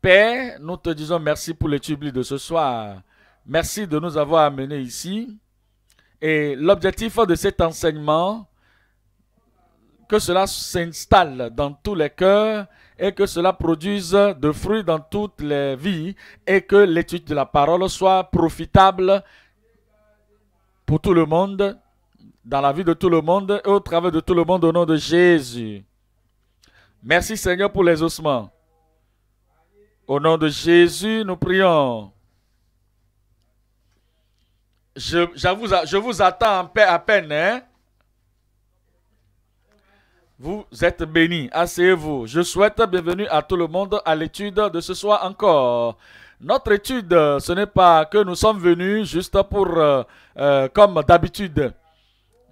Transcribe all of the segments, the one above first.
Père, nous te disons merci pour l'étude de ce soir. Merci de nous avoir amenés ici. Et l'objectif de cet enseignement, que cela s'installe dans tous les cœurs et que cela produise de fruits dans toutes les vies et que l'étude de la parole soit profitable pour tout le monde, dans la vie de tout le monde et au travers de tout le monde au nom de Jésus. Merci Seigneur pour les ossements. Au nom de Jésus, nous prions. Je, vous, attends paix à peine. Hein. Vous êtes bénis, asseyez-vous. Je souhaite bienvenue à tout le monde à l'étude de ce soir encore. Notre étude, ce n'est pas que nous sommes venus juste pour, euh, euh, comme d'habitude,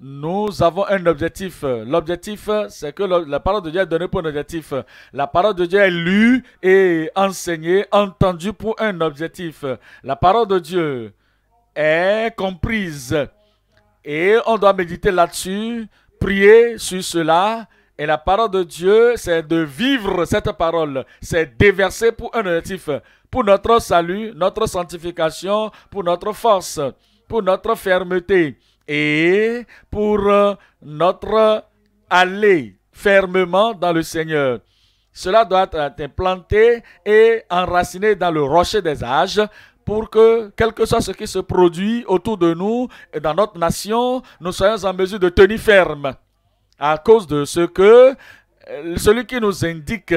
nous avons un objectif. L'objectif, c'est que la parole de Dieu est donnée pour un objectif. La parole de Dieu est lue et enseignée, entendue pour un objectif. La parole de Dieu est comprise. Et on doit méditer là-dessus, prier sur cela. Et la parole de Dieu, c'est de vivre cette parole. C'est déverser pour un objectif. Pour notre salut, notre sanctification, pour notre force, pour notre fermeté et pour euh, notre aller fermement dans le Seigneur. Cela doit être implanté et enraciné dans le rocher des âges pour que, quel que soit ce qui se produit autour de nous et dans notre nation, nous soyons en mesure de tenir ferme à cause de ce que euh, celui qui nous indique,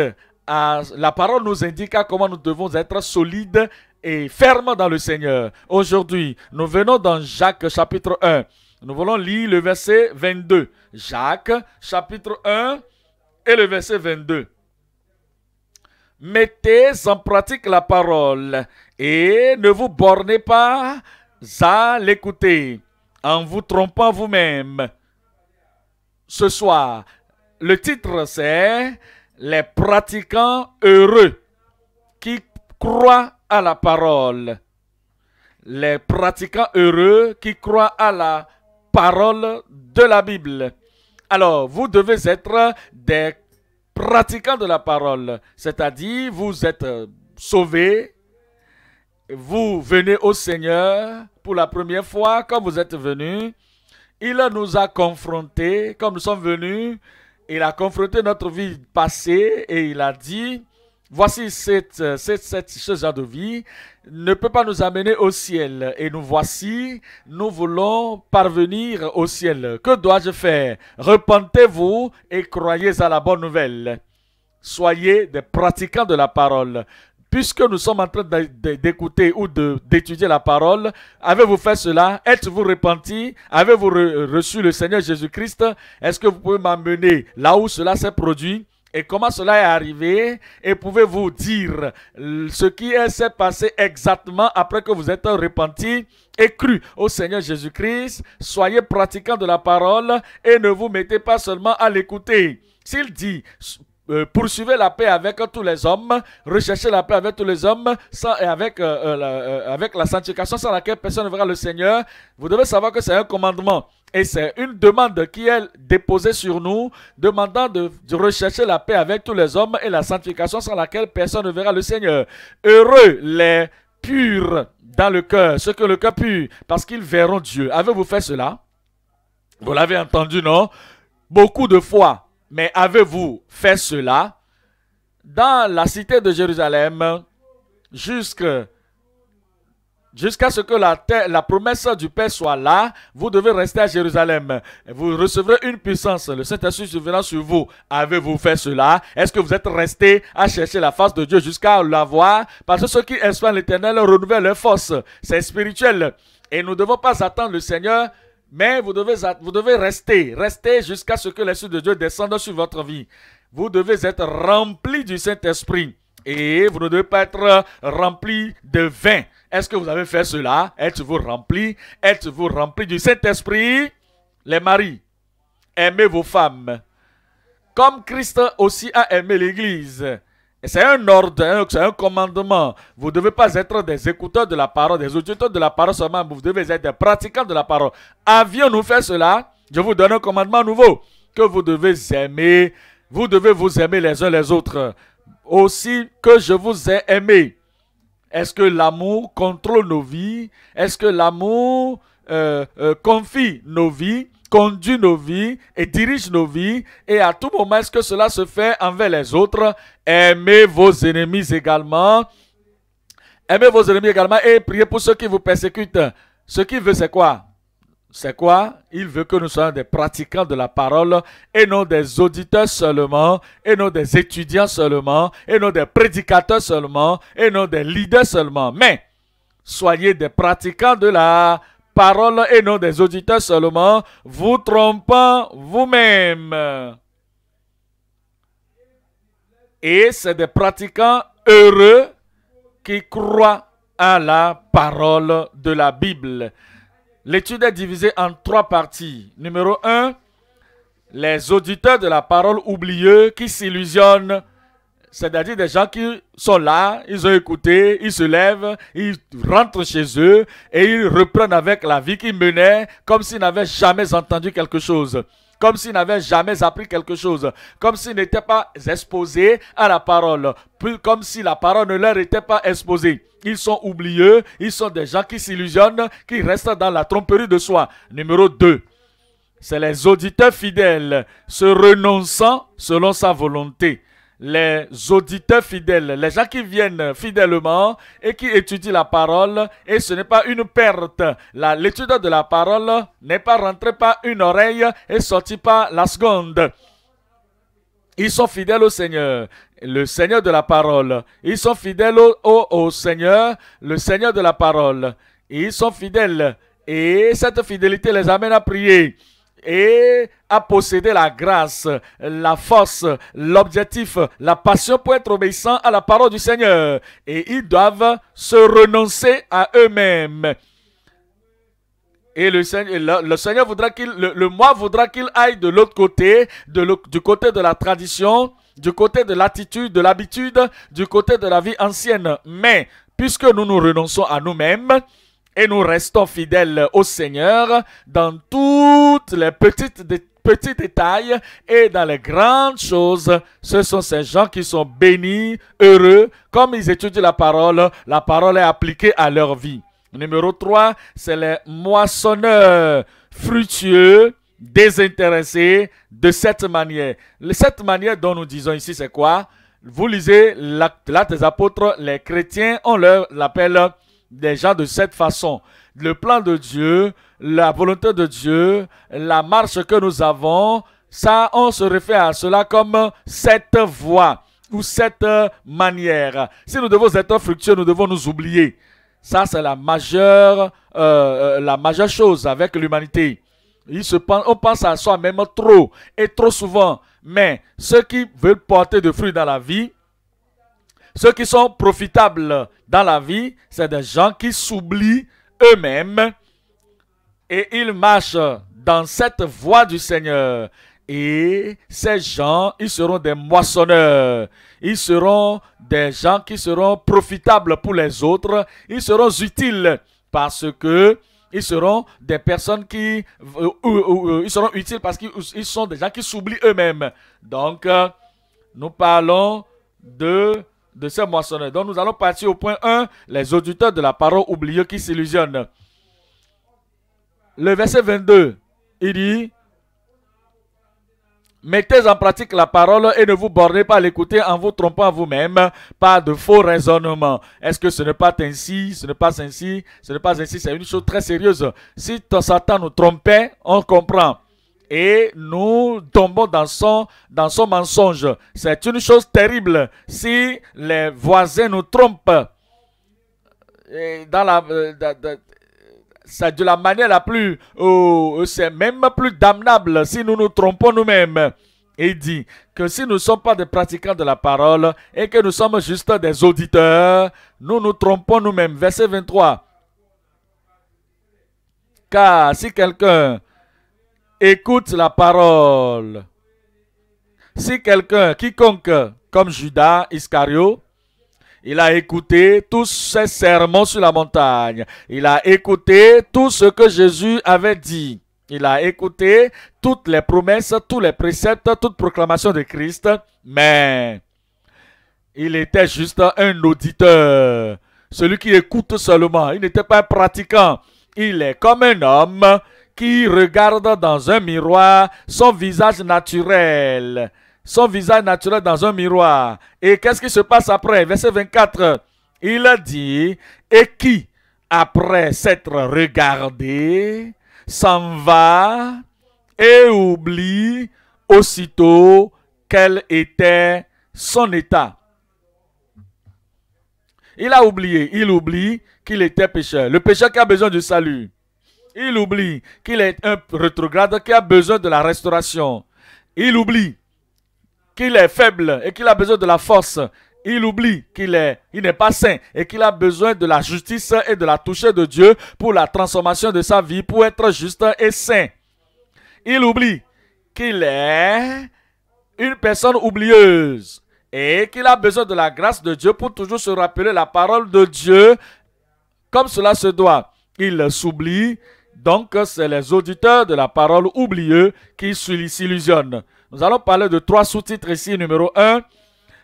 la parole nous indique à comment nous devons être solides et ferme dans le Seigneur. Aujourd'hui, nous venons dans Jacques chapitre 1. Nous voulons lire le verset 22. Jacques chapitre 1 et le verset 22. Mettez en pratique la parole et ne vous bornez pas à l'écouter en vous trompant vous-même. Ce soir, le titre c'est Les pratiquants heureux qui croient à la parole. Les pratiquants heureux qui croient à la parole de la Bible. Alors, vous devez être des pratiquants de la parole, c'est-à-dire vous êtes sauvés, vous venez au Seigneur pour la première fois quand vous êtes venus. Il nous a confrontés, comme nous sommes venus, il a confronté notre vie passée et il a dit, Voici cette, euh, cette, cette, ce de vie ne peut pas nous amener au ciel. Et nous voici, nous voulons parvenir au ciel. Que dois-je faire Repentez-vous et croyez à la bonne nouvelle. Soyez des pratiquants de la parole. Puisque nous sommes en train d'écouter ou d'étudier la parole, avez-vous fait cela Êtes-vous repenti Avez-vous reçu le Seigneur Jésus-Christ Est-ce que vous pouvez m'amener là où cela s'est produit et comment cela est arrivé Et pouvez-vous dire euh, ce qui s'est passé exactement après que vous êtes repenti et cru au Seigneur Jésus-Christ Soyez pratiquants de la parole et ne vous mettez pas seulement à l'écouter. S'il dit, euh, poursuivez la paix avec tous les hommes, recherchez la paix avec tous les hommes, sans, et avec, euh, avec la sanctification sans laquelle personne ne verra le Seigneur, vous devez savoir que c'est un commandement. Et c'est une demande qui est déposée sur nous, demandant de, rechercher la paix avec tous les hommes et la sanctification sans laquelle personne ne verra le Seigneur. Heureux les purs dans le cœur, ceux que le cœur pur, parce qu'ils verront Dieu. Avez-vous fait cela Vous l'avez entendu, non Beaucoup de fois. Mais avez-vous fait cela Dans la cité de Jérusalem, jusqu'à Jusqu'à ce que la, promesse du Père soit là, vous devez rester à Jérusalem. Vous recevrez une puissance. Le Saint-Esprit viendra sur vous. Avez-vous fait cela Est-ce que vous êtes resté à chercher la face de Dieu jusqu'à l'avoir Parce que ceux qui espèrent l'éternel renouvellent leur force. C'est spirituel. Et nous ne devons pas attendre le Seigneur, mais vous devez, vous devez rester. Rester jusqu'à ce que l'Esprit de Dieu descende sur votre vie. Vous devez être rempli du Saint-Esprit. Et vous ne devez pas être rempli de vin. Est-ce que vous avez fait cela Êtes-vous rempli Êtes-vous rempli du Saint-Esprit Les maris, aimez vos femmes. Comme Christ aussi a aimé l'Église. C'est un ordre, c'est un commandement. Vous ne devez pas être des écouteurs de la parole, des auditeurs de la parole seulement, vous devez être des pratiquants de la parole. Avions-nous fait cela Je vous donne un commandement nouveau que vous devez aimer. Vous devez vous aimer les uns les autres. Aussi que je vous ai aimé. Est-ce que l'amour contrôle nos vies Est-ce que l'amour euh, euh, confie nos vies, conduit nos vies et dirige nos vies Et à tout moment, est-ce que cela se fait envers les autres Aimez vos ennemis également. Aimez vos ennemis également et priez pour ceux qui vous persécutent. Ce qui veut, c'est quoi c'est quoi Il veut que nous soyons des pratiquants de la parole et non des auditeurs seulement, et non des étudiants seulement, et non des prédicateurs seulement, et non des leaders seulement. Mais soyez des pratiquants de la parole et non des auditeurs seulement, vous trompant vous-même. Et c'est des pratiquants heureux qui croient à la parole de la Bible. L'étude est divisée en trois parties. Numéro 1, les auditeurs de la parole oublieux qui s'illusionnent, c'est-à-dire des gens qui sont là, ils ont écouté, ils se lèvent, ils rentrent chez eux et ils reprennent avec la vie qu'ils menaient comme s'ils n'avaient jamais entendu quelque chose comme s'ils n'avaient jamais appris quelque chose, comme s'ils n'étaient pas exposés à la parole, comme si la parole ne leur était pas exposée. Ils sont oublieux, ils sont des gens qui s'illusionnent, qui restent dans la tromperie de soi. Numéro 2. C'est les auditeurs fidèles se renonçant selon sa volonté les auditeurs fidèles, les gens qui viennent fidèlement et qui étudient la parole, et ce n'est pas une perte. L'étude de la parole n'est pas rentrée par une oreille et sorti par la seconde. Ils sont fidèles au Seigneur, le Seigneur de la parole. Ils sont fidèles au, Seigneur, le Seigneur de la parole. Ils sont fidèles. Et cette fidélité les amène à prier. Et à posséder la grâce, la force, l'objectif, la passion pour être obéissant à la parole du Seigneur. Et ils doivent se renoncer à eux-mêmes. Et le Seigneur, voudra qu'il, le, moi voudra qu'il aille de l'autre côté, du côté de la tradition, du côté de l'attitude, de l'habitude, du côté de la vie ancienne. Mais puisque nous nous renonçons à nous-mêmes, et nous restons fidèles au Seigneur dans toutes les petites Petit détail, et dans les grandes choses. Ce sont ces gens qui sont bénis, heureux, comme ils étudient la parole, la parole est appliquée à leur vie. Numéro 3, c'est les moissonneurs fructueux, désintéressés de cette manière. Cette manière dont nous disons ici, c'est quoi Vous lisez l'acte des apôtres, les chrétiens, ont leur l'appelle des gens de cette façon. Le plan de Dieu la volonté de Dieu, la marche que nous avons, ça, on se réfère à cela comme cette voie ou cette manière. Si nous devons être fructueux, nous devons nous oublier. Ça, c'est la majeure, euh, euh, la majeure chose avec l'humanité. on pense à soi-même trop et trop souvent. Mais ceux qui veulent porter de fruits dans la vie, ceux qui sont profitables dans la vie, c'est des gens qui s'oublient eux-mêmes et ils marchent dans cette voie du Seigneur. Et ces gens, ils seront des moissonneurs. Ils seront des gens qui seront profitables pour les autres. Ils seront utiles parce que ils seront des personnes qui euh, euh, ils seront utiles parce qu'ils sont des gens qui s'oublient eux-mêmes. Donc, euh, nous parlons de de ces moissonneurs. Donc, nous allons partir au point 1, les auditeurs de la parole oubliés qui s'illusionnent le verset 22, il dit, Mettez en pratique la parole et ne vous bornez pas à l'écouter en vous trompant vous-même par de faux raisonnements. Est-ce que ce n'est pas ainsi, ce n'est pas ainsi, ce n'est pas ainsi, c'est une chose très sérieuse. Si Satan nous trompait, on comprend. Et nous tombons dans son, dans son mensonge. C'est une chose terrible. Si les voisins nous trompent, dans la, euh, c'est de la manière la plus, oh, c'est même plus damnable si nous nous trompons nous-mêmes. Il dit que si nous ne sommes pas des pratiquants de la parole et que nous sommes juste des auditeurs, nous nous trompons nous-mêmes. Verset 23. Car si quelqu'un écoute la parole, si quelqu'un, quiconque, comme Judas Iscario, il a écouté tous ses sermons sur la montagne. Il a écouté tout ce que Jésus avait dit. Il a écouté toutes les promesses, tous les préceptes, toute proclamations de Christ, mais il était juste un auditeur, celui qui écoute seulement. Il n'était pas un pratiquant. Il est comme un homme qui regarde dans un miroir son visage naturel son visage naturel dans un miroir. Et qu'est-ce qui se passe après Verset 24, il a dit, et qui, après s'être regardé, s'en va et oublie aussitôt quel était son état. Il a oublié, il oublie qu'il était pécheur. Le pécheur qui a besoin du salut. Il oublie qu'il est un rétrograde qui a besoin de la restauration. Il oublie qu'il est faible et qu'il a besoin de la force. Il oublie qu'il est, il n'est pas saint et qu'il a besoin de la justice et de la touche de Dieu pour la transformation de sa vie, pour être juste et saint. Il oublie qu'il est une personne oublieuse et qu'il a besoin de la grâce de Dieu pour toujours se rappeler la parole de Dieu comme cela se doit. Il s'oublie, donc c'est les auditeurs de la parole oublieux qui s'illusionnent. Nous allons parler de trois sous-titres ici. Numéro 1,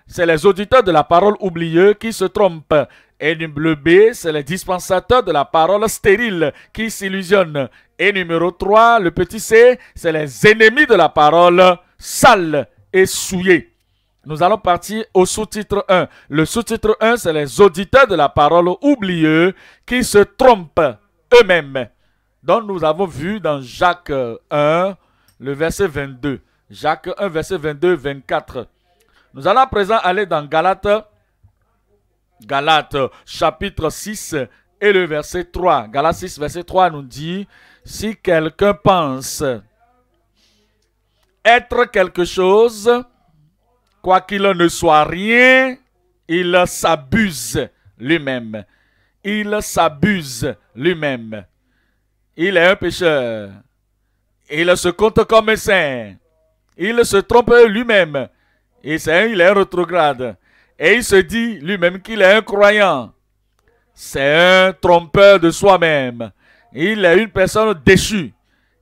c'est les auditeurs de la parole oublieux qui se trompent. Et le B, c'est les dispensateurs de la parole stérile qui s'illusionnent. Et numéro 3, le petit C, c'est les ennemis de la parole sale et souillée. Nous allons partir au sous-titre 1. Le sous-titre 1, c'est les auditeurs de la parole oublieux qui se trompent eux-mêmes. Donc nous avons vu dans Jacques 1, euh, le verset 22. Jacques 1, verset 22, 24. Nous allons à présent aller dans Galate. Galate, chapitre 6 et le verset 3. Galate 6, verset 3 nous dit, si quelqu'un pense être quelque chose, quoi qu'il ne soit rien, il s'abuse lui-même. Il s'abuse lui-même. Il est un pécheur. Il se compte comme un saint. Il se trompe lui-même. Et c'est il est rétrograde. Et il se dit lui-même qu'il est un croyant. C'est un trompeur de soi-même. Il est une personne déchue.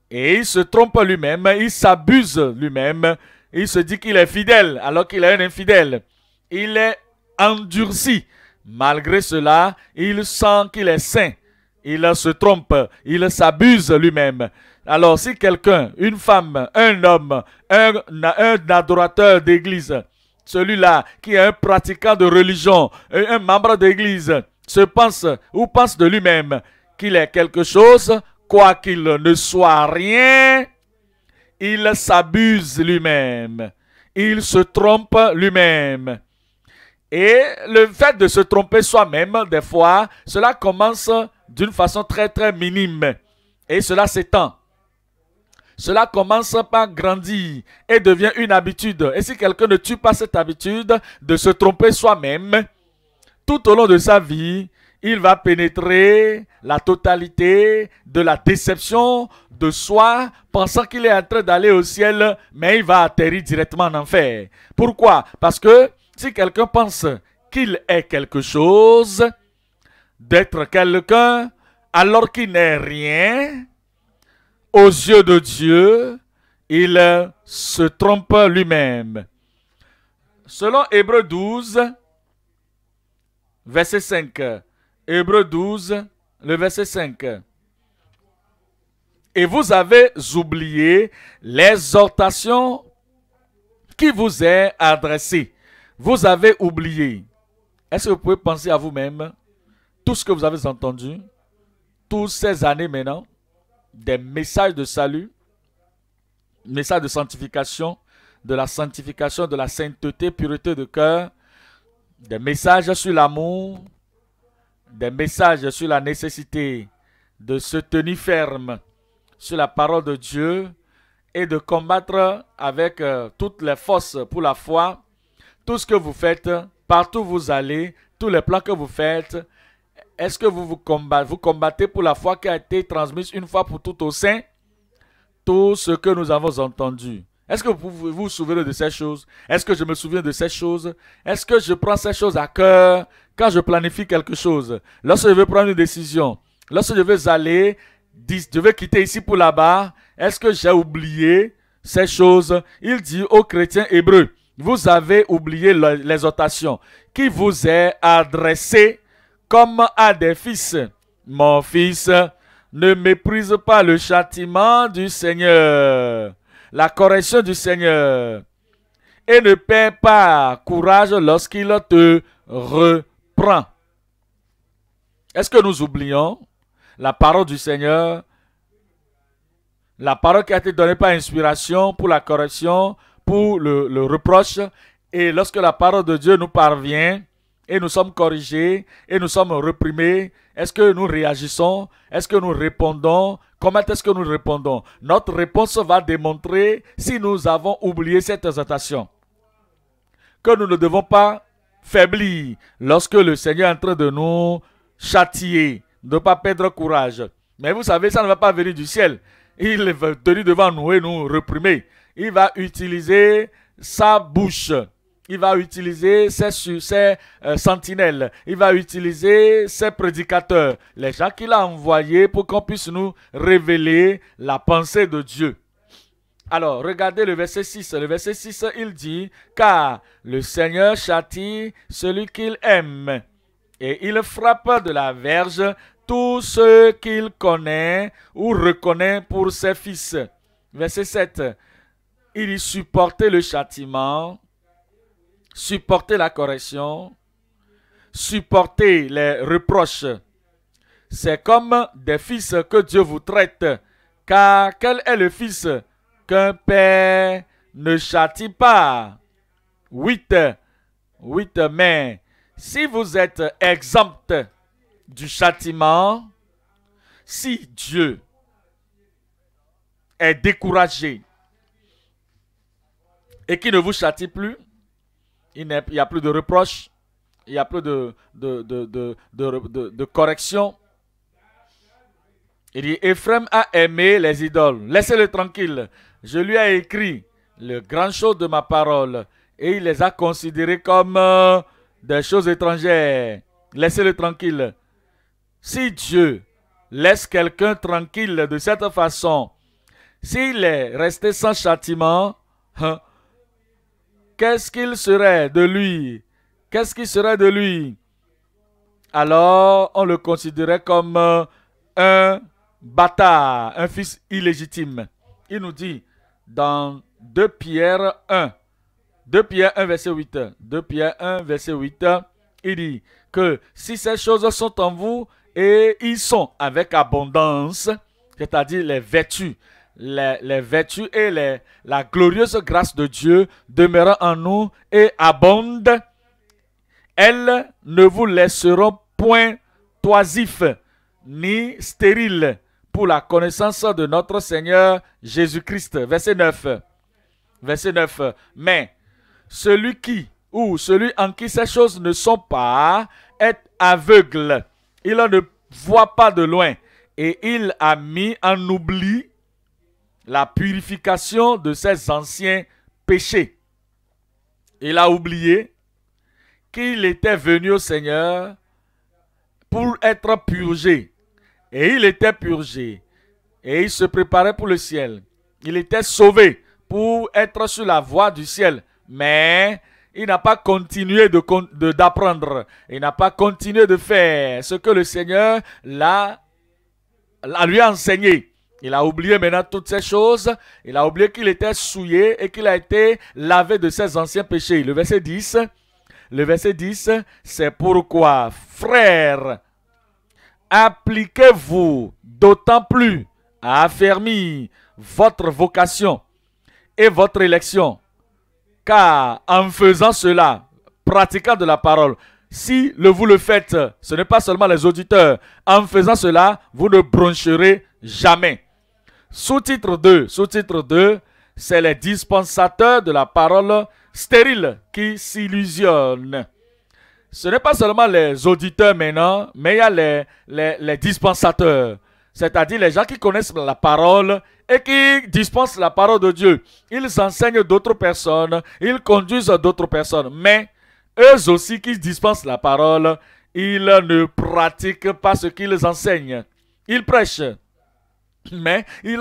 Et il se trompe lui-même, il s'abuse lui-même. Il se dit qu'il est fidèle alors qu'il est un infidèle. Il est endurci. Malgré cela, il sent qu'il est saint. Il se trompe, il s'abuse lui-même. Alors si quelqu'un, une femme, un homme, un, adorateur d'église, celui-là qui est un pratiquant de religion, un membre d'église, se pense ou pense de lui-même qu'il est quelque chose, quoi qu'il ne soit rien, il s'abuse lui-même, il se trompe lui-même. Et le fait de se tromper soi-même, des fois, cela commence d'une façon très très minime et cela s'étend. Cela commence par grandir et devient une habitude. Et si quelqu'un ne tue pas cette habitude de se tromper soi-même, tout au long de sa vie, il va pénétrer la totalité de la déception de soi, pensant qu'il est en train d'aller au ciel, mais il va atterrir directement en enfer. Pourquoi Parce que si quelqu'un pense qu'il est quelque chose, d'être quelqu'un, alors qu'il n'est rien, aux yeux de Dieu, il se trompe lui-même. Selon Hébreu 12, verset 5. Hébreu 12, le verset 5. Et vous avez oublié l'exhortation qui vous est adressée. Vous avez oublié. Est-ce que vous pouvez penser à vous-même tout ce que vous avez entendu, toutes ces années maintenant, des messages de salut, messages de sanctification, de la sanctification, de la sainteté, pureté de cœur, des messages sur l'amour, des messages sur la nécessité de se tenir ferme sur la parole de Dieu et de combattre avec euh, toutes les forces pour la foi, tout ce que vous faites, partout où vous allez, tous les plans que vous faites, est-ce que vous vous combattez, pour la foi qui a été transmise une fois pour toutes au sein Tout ce que nous avons entendu. Est-ce que vous vous souvenez de ces choses Est-ce que je me souviens de ces choses Est-ce que je prends ces choses à cœur quand je planifie quelque chose Lorsque je veux prendre une décision, lorsque je veux aller, je veux quitter ici pour là-bas, est-ce que j'ai oublié ces choses Il dit aux chrétiens hébreux, vous avez oublié l'exhortation qui vous est adressée comme à des fils. Mon fils, ne méprise pas le châtiment du Seigneur, la correction du Seigneur, et ne perds pas courage lorsqu'il te reprend. Est-ce que nous oublions la parole du Seigneur, la parole qui a été donnée par inspiration pour la correction, pour le, le reproche, et lorsque la parole de Dieu nous parvient, et nous sommes corrigés et nous sommes réprimés Est-ce que nous réagissons Est-ce que nous répondons Comment est-ce que nous répondons Notre réponse va démontrer si nous avons oublié cette exhortation. Que nous ne devons pas faiblir lorsque le Seigneur est en train de nous châtier, de ne pas perdre courage. Mais vous savez, ça ne va pas venir du ciel. Il est venu devant nous et nous réprimer. Il va utiliser sa bouche il va utiliser ses, ses euh, sentinelles, il va utiliser ses prédicateurs, les gens qu'il a envoyés pour qu'on puisse nous révéler la pensée de Dieu. Alors, regardez le verset 6. Le verset 6, il dit, car le Seigneur châtie celui qu'il aime, et il frappe de la verge tous ceux qu'il connaît ou reconnaît pour ses fils. Verset 7, il y supportait le châtiment supporter la correction, supporter les reproches. C'est comme des fils que Dieu vous traite, car quel est le fils qu'un père ne châtie pas 8. 8. Mais si vous êtes exempt du châtiment, si Dieu est découragé et qu'il ne vous châtie plus, il n'y a plus de reproches, il n'y a plus de, correction. Il dit, Ephraim a aimé les idoles, laissez-le tranquille. Je lui ai écrit le grand chose de ma parole et il les a considérées comme euh, des choses étrangères. Laissez-le tranquille. Si Dieu laisse quelqu'un tranquille de cette façon, s'il est resté sans châtiment, hein, Qu'est-ce qu'il serait de lui Qu'est-ce qu'il serait de lui Alors, on le considérait comme euh, un bâtard, un fils illégitime. Il nous dit dans 2 Pierre 1, 2 Pierre 1, verset 8, 2 Pierre 1, verset 8, il dit que si ces choses sont en vous et ils sont avec abondance, c'est-à-dire les vertus, les, vertus et la glorieuse grâce de Dieu demeurant en nous et abondent, elles ne vous laisseront point toisif ni stérile pour la connaissance de notre Seigneur Jésus-Christ. Verset 9. Verset 9. Mais celui qui ou celui en qui ces choses ne sont pas est aveugle. Il ne voit pas de loin et il a mis en oubli la purification de ses anciens péchés. Il a oublié qu'il était venu au Seigneur pour être purgé. Et il était purgé. Et il se préparait pour le ciel. Il était sauvé pour être sur la voie du ciel. Mais il n'a pas continué d'apprendre. il n'a pas continué de faire ce que le Seigneur l'a, lui a enseigné. Il a oublié maintenant toutes ces choses. Il a oublié qu'il était souillé et qu'il a été lavé de ses anciens péchés. Le verset 10. Le verset 10, c'est pourquoi, frères, appliquez-vous d'autant plus à affermir votre vocation et votre élection. Car en faisant cela, pratiquant de la parole, si vous le faites, ce n'est pas seulement les auditeurs, en faisant cela, vous ne broncherez jamais. Sous-titre 2, sous-titre 2, c'est les dispensateurs de la parole stérile qui s'illusionnent. Ce n'est pas seulement les auditeurs maintenant, mais il y a les, les dispensateurs, c'est-à-dire les gens qui connaissent la parole et qui dispensent la parole de Dieu. Ils enseignent d'autres personnes, ils conduisent d'autres personnes, mais eux aussi qui dispensent la parole, ils ne pratiquent pas ce qu'ils enseignent. Ils prêchent, mais ils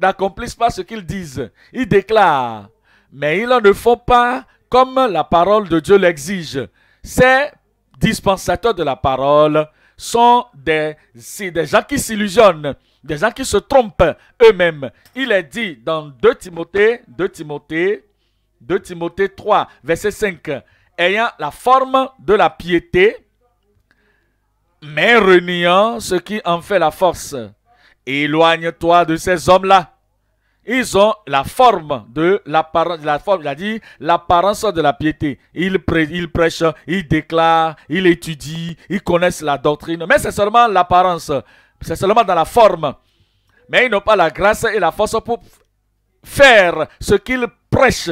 n'accomplissent pas ce qu'ils disent. Ils déclarent, mais ils ne font pas comme la parole de Dieu l'exige. Ces dispensateurs de la parole sont des, des gens qui s'illusionnent, des gens qui se trompent eux-mêmes. Il est dit dans 2 Timothée, 2 Timothée, 2 Timothée 3, verset 5, ayant la forme de la piété, mais reniant ce qui en fait la force éloigne-toi de ces hommes-là. Ils ont la forme de l'apparence, la forme, dit l'apparence de la piété. Ils, ils prêchent, ils déclarent, ils étudient, ils connaissent la doctrine, mais c'est seulement l'apparence, c'est seulement dans la forme. Mais ils n'ont pas la grâce et la force pour faire ce qu'ils prêchent.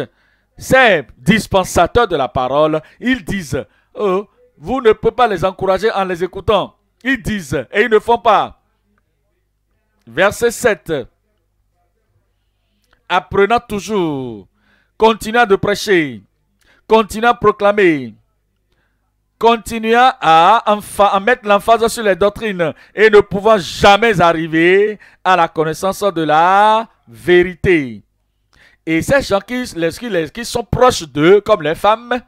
Ces dispensateurs de la parole, ils disent, oh, vous ne pouvez pas les encourager en les écoutant. Ils disent, et ils ne font pas. Verset 7. Apprenant toujours, continuant de prêcher, continuant à proclamer, continuant à, mettre l'emphase sur les doctrines et ne pouvant jamais arriver à la connaissance de la vérité. Et ces gens qui, qui sont proches d'eux, comme les femmes,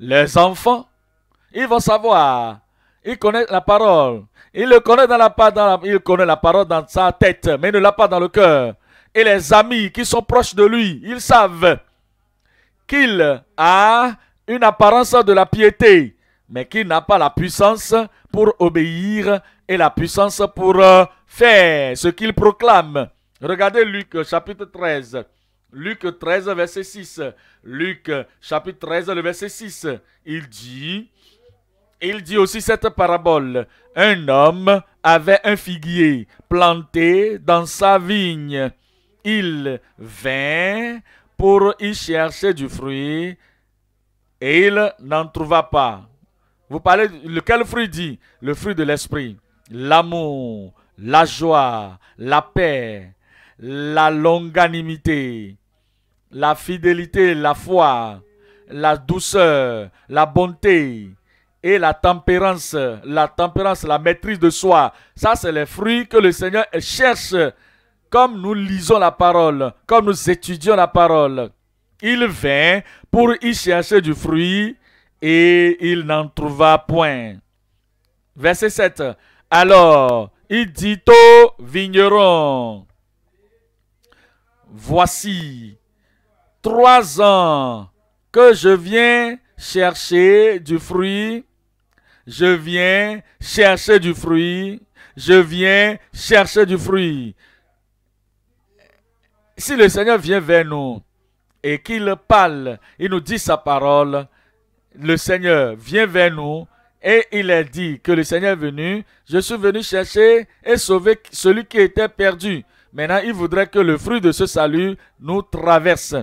les enfants, ils vont savoir, ils connaissent la parole, il connaît la, parole dans sa tête, mais ne l'a pas dans le cœur. Et les amis qui sont proches de lui, ils savent qu'il a une apparence de la piété, mais qu'il n'a pas la puissance pour obéir et la puissance pour euh, faire ce qu'il proclame. Regardez Luc euh, chapitre 13. Luc 13, verset 6. Luc euh, chapitre 13, le verset 6. Il dit, il dit aussi cette parabole un homme avait un figuier planté dans sa vigne. Il vint pour y chercher du fruit et il n'en trouva pas. Vous parlez, lequel fruit dit Le fruit de l'esprit. L'amour, la joie, la paix, la longanimité, la fidélité, la foi, la douceur, la bonté, et la tempérance, la tempérance, la maîtrise de soi. Ça, c'est les fruits que le Seigneur cherche. Comme nous lisons la parole, comme nous étudions la parole, il vint pour y chercher du fruit et il n'en trouva point. Verset 7. Alors, il dit au vigneron, voici trois ans que je viens chercher du fruit je viens chercher du fruit, je viens chercher du fruit. Si le Seigneur vient vers nous et qu'il parle, il nous dit sa parole, le Seigneur vient vers nous et il a dit que le Seigneur est venu, je suis venu chercher et sauver celui qui était perdu. Maintenant, il voudrait que le fruit de ce salut nous traverse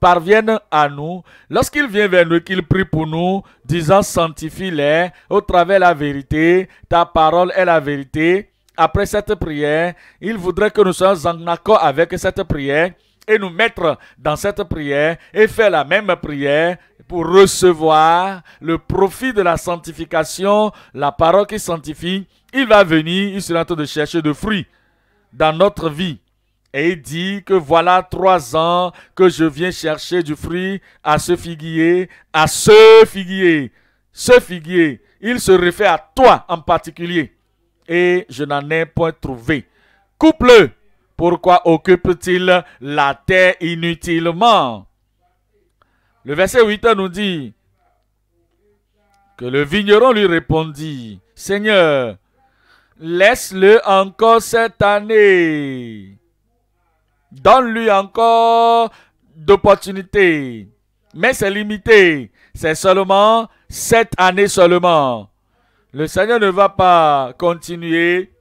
parviennent à nous, lorsqu'il vient vers nous, qu'il prie pour nous, disant sanctifie-les au travers de la vérité, ta parole est la vérité. Après cette prière, il voudrait que nous soyons en accord avec cette prière et nous mettre dans cette prière et faire la même prière pour recevoir le profit de la sanctification, la parole qui sanctifie. Il va venir, il sera en train de chercher de fruits dans notre vie. Et il dit que voilà trois ans que je viens chercher du fruit à ce figuier, à ce figuier, ce figuier. Il se réfère à toi en particulier. Et je n'en ai point trouvé. Coupe-le. Pourquoi occupe-t-il la terre inutilement Le verset 8 nous dit que le vigneron lui répondit, Seigneur, laisse-le encore cette année Donne-lui encore d'opportunités. Mais c'est limité. C'est seulement cette année seulement. Le Seigneur ne va pas continuer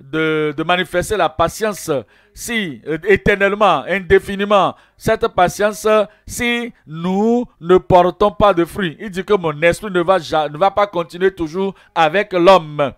de, manifester la patience si euh, éternellement, indéfiniment, cette patience si nous ne portons pas de fruits. Il dit que mon esprit ne va, ne va pas continuer toujours avec l'homme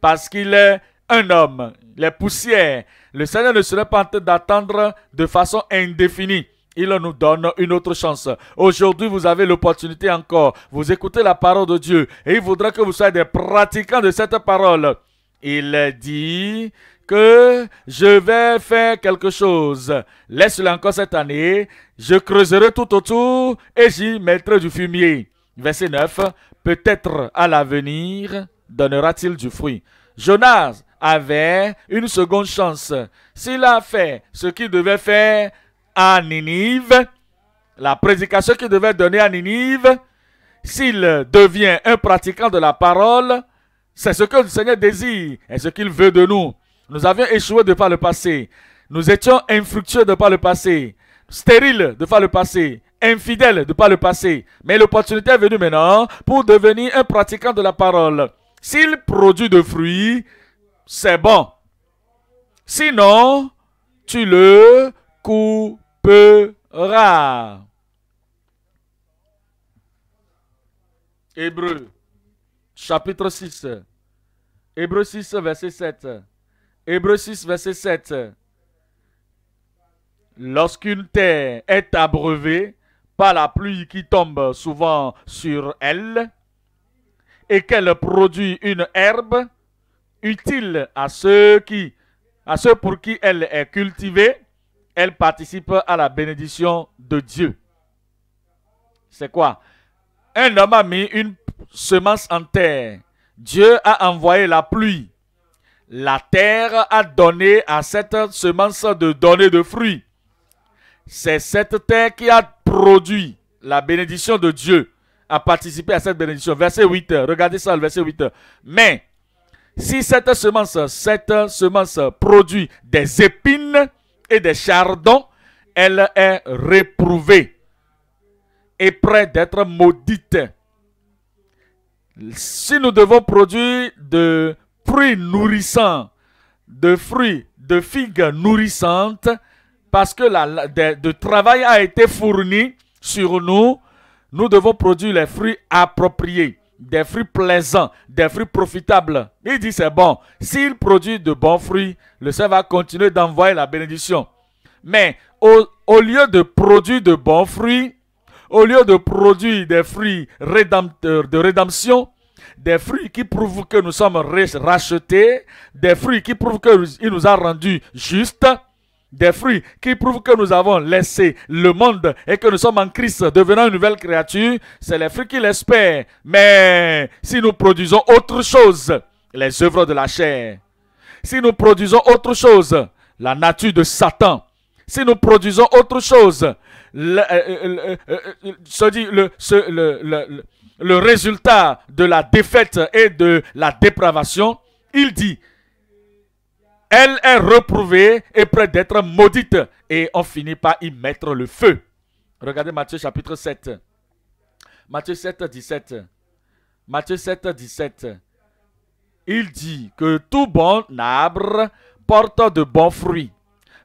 parce qu'il est un homme, les poussières. Le Seigneur ne serait pas en train d'attendre de façon indéfinie. Il nous donne une autre chance. Aujourd'hui, vous avez l'opportunité encore. Vous écoutez la parole de Dieu et il voudra que vous soyez des pratiquants de cette parole. Il dit que je vais faire quelque chose. Laisse-le encore cette année. Je creuserai tout autour et j'y mettrai du fumier. Verset 9. Peut-être à l'avenir donnera-t-il du fruit. Jonas avait une seconde chance. S'il a fait ce qu'il devait faire à Ninive, la prédication qu'il devait donner à Ninive, s'il devient un pratiquant de la parole, c'est ce que le Seigneur désire et ce qu'il veut de nous. Nous avions échoué de par le passé. Nous étions infructueux de par le passé. Stériles de par le passé. Infidèles de par le passé. Mais l'opportunité est venue maintenant pour devenir un pratiquant de la parole. S'il produit de fruits, c'est bon. Sinon, tu le couperas. Hébreu, chapitre 6. Hébreu 6, verset 7. Hébreu 6, verset 7. Lorsqu'une terre est abreuvée par la pluie qui tombe souvent sur elle et qu'elle produit une herbe, utile à ceux, qui, à ceux pour qui elle est cultivée, elle participe à la bénédiction de Dieu. C'est quoi Un homme a mis une semence en terre. Dieu a envoyé la pluie. La terre a donné à cette semence de donner de fruits. C'est cette terre qui a produit la bénédiction de Dieu, a participé à cette bénédiction. Verset 8, regardez ça, le verset 8. Mais si cette semence, cette semence produit des épines et des chardons, elle est réprouvée et près d'être maudite. Si nous devons produire de fruits nourrissants, de fruits, de figues nourrissantes, parce que le de travail a été fourni sur nous, nous devons produire les fruits appropriés des fruits plaisants, des fruits profitables. Il dit c'est bon. S'il produit de bons fruits, le Seigneur va continuer d'envoyer la bénédiction. Mais au, lieu de produire de bons fruits, au lieu de produire des fruits rédempteurs de rédemption, des fruits qui prouvent que nous sommes rachetés, des fruits qui prouvent qu'il nous a rendus justes, des fruits qui prouvent que nous avons laissé le monde et que nous sommes en Christ devenant une nouvelle créature, c'est les fruits qu'il espère. Mais si nous produisons autre chose, les œuvres de la chair, si nous produisons autre chose, la nature de Satan, si nous produisons autre chose, le, résultat de la défaite et de la dépravation, il dit, elle est reprouvée et près d'être maudite. Et on finit par y mettre le feu. Regardez Matthieu chapitre 7. Matthieu 7, 17. Matthieu 7, 17. Il dit que tout bon arbre porte de bons fruits,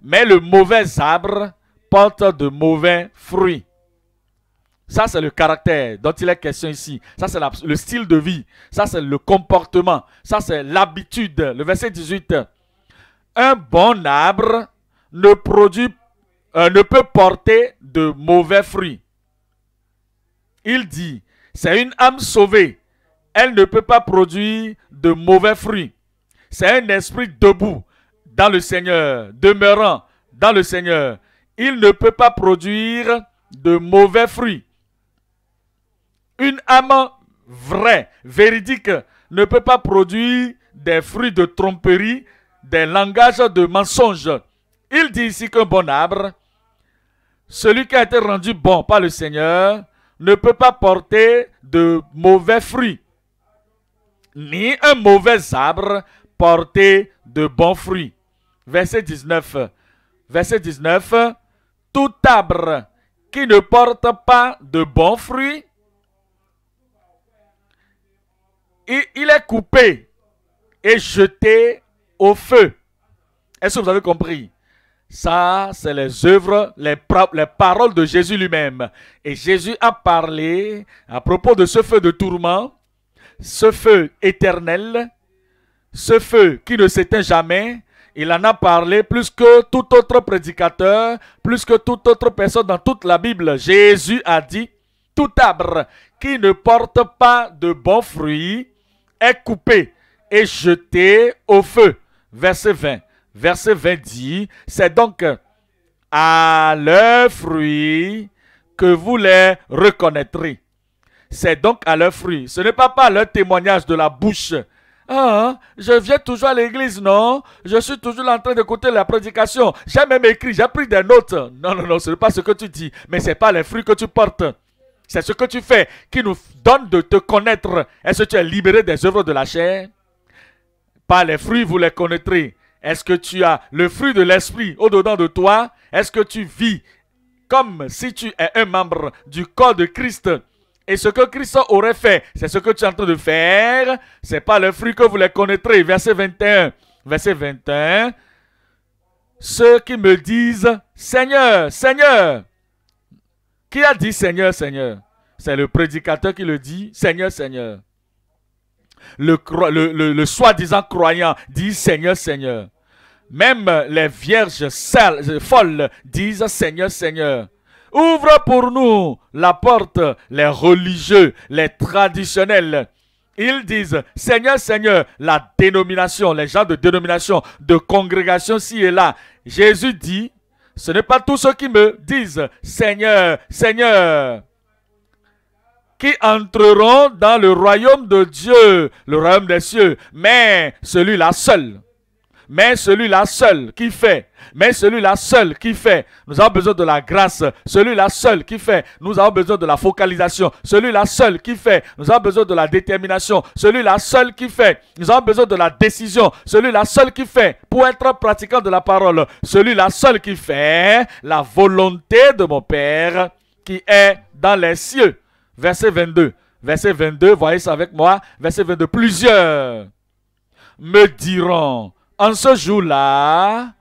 mais le mauvais arbre porte de mauvais fruits. Ça, c'est le caractère dont il est question ici. Ça, c'est le style de vie. Ça, c'est le comportement. Ça, c'est l'habitude. Le verset 18 un bon arbre ne produit, euh, ne peut porter de mauvais fruits. Il dit, c'est une âme sauvée. Elle ne peut pas produire de mauvais fruits. C'est un esprit debout dans le Seigneur, demeurant dans le Seigneur. Il ne peut pas produire de mauvais fruits. Une âme vraie, véridique, ne peut pas produire des fruits de tromperie, des langages de mensonge Il dit ici qu'un bon arbre, celui qui a été rendu bon par le Seigneur, ne peut pas porter de mauvais fruits, ni un mauvais arbre porter de bons fruits. Verset 19. Verset 19. Tout arbre qui ne porte pas de bons fruits, il est coupé et jeté au feu. Est-ce que vous avez compris Ça, c'est les œuvres, les, les paroles de Jésus lui-même. Et Jésus a parlé à propos de ce feu de tourment, ce feu éternel, ce feu qui ne s'éteint jamais. Il en a parlé plus que tout autre prédicateur, plus que toute autre personne dans toute la Bible. Jésus a dit, tout arbre qui ne porte pas de bons fruits est coupé et jeté au feu verset 20. Verset 20 dit, c'est donc à leurs fruits que vous les reconnaîtrez. C'est donc à leurs fruits. Ce n'est pas par leur témoignage de la bouche. Ah, je viens toujours à l'église, non Je suis toujours en train d'écouter la prédication. J'ai même écrit, j'ai pris des notes. Non, non, non, ce n'est pas ce que tu dis, mais ce n'est pas les fruits que tu portes. C'est ce que tu fais qui nous donne de te connaître. Est-ce que tu es libéré des œuvres de la chair les fruits, vous les connaîtrez. Est-ce que tu as le fruit de l'esprit au-dedans de toi Est-ce que tu vis comme si tu es un membre du corps de Christ et ce que Christ aurait fait, c'est ce que tu es en train de faire. C'est pas le fruit que vous les connaîtrez. Verset 21. Verset 21. Ceux qui me disent Seigneur, Seigneur. Qui a dit Seigneur, Seigneur C'est le prédicateur qui le dit Seigneur, Seigneur le, soi-disant croyant dit Seigneur, Seigneur. Même les vierges folles disent Seigneur, Seigneur. Ouvre pour nous la porte, les religieux, les traditionnels. Ils disent, Seigneur, Seigneur, la dénomination, les gens de dénomination, de congrégation ci et là. Jésus dit, ce n'est pas tous ceux qui me disent, Seigneur, Seigneur, qui entreront dans le royaume de Dieu, le royaume des cieux, mais celui-là seul. Mais celui-là seul qui fait. Mais celui-là seul qui fait. Nous avons besoin de la grâce. Celui-là seul qui fait. Nous avons besoin de la focalisation. Celui-là seul qui fait. Nous avons besoin de la détermination. Celui-là seul qui fait. Nous avons besoin de la décision. Celui-là seul qui fait. Pour être pratiquant de la parole. Celui-là seul qui fait la volonté de mon Père qui est dans les cieux verset 22. Verset 22, voyez ça avec moi. Verset 22. Plusieurs me diront en ce jour-là,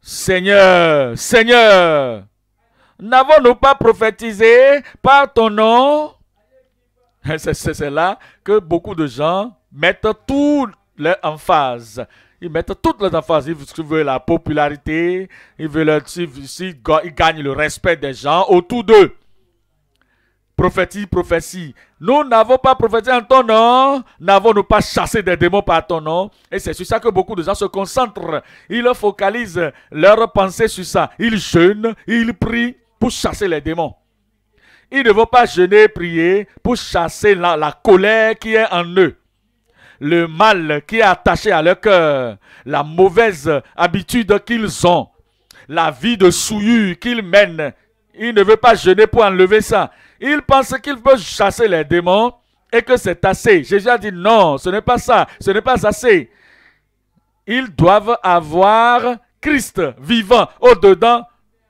Seigneur, Seigneur, n'avons-nous pas prophétisé par ton nom C'est là que beaucoup de gens mettent tout leur emphase. Ils mettent tout leur emphase. Ils veulent la popularité, ils veulent ils, ils gagnent le respect des gens autour d'eux prophétie, prophétie. Nous n'avons pas prophétisé en ton nom, n'avons-nous pas chassé des démons par ton nom Et c'est sur ça que beaucoup de gens se concentrent. Ils focalisent leurs pensées sur ça. Ils jeûnent, ils prient pour chasser les démons. Ils ne vont pas jeûner et prier pour chasser la, la colère qui est en eux le mal qui est attaché à leur cœur, la mauvaise habitude qu'ils ont, la vie de souillure qu'ils mènent il ne veut pas jeûner pour enlever ça. Il pense qu'il peut chasser les démons et que c'est assez. Jésus a dit non, ce n'est pas ça, ce n'est pas assez. Ils doivent avoir Christ vivant au-dedans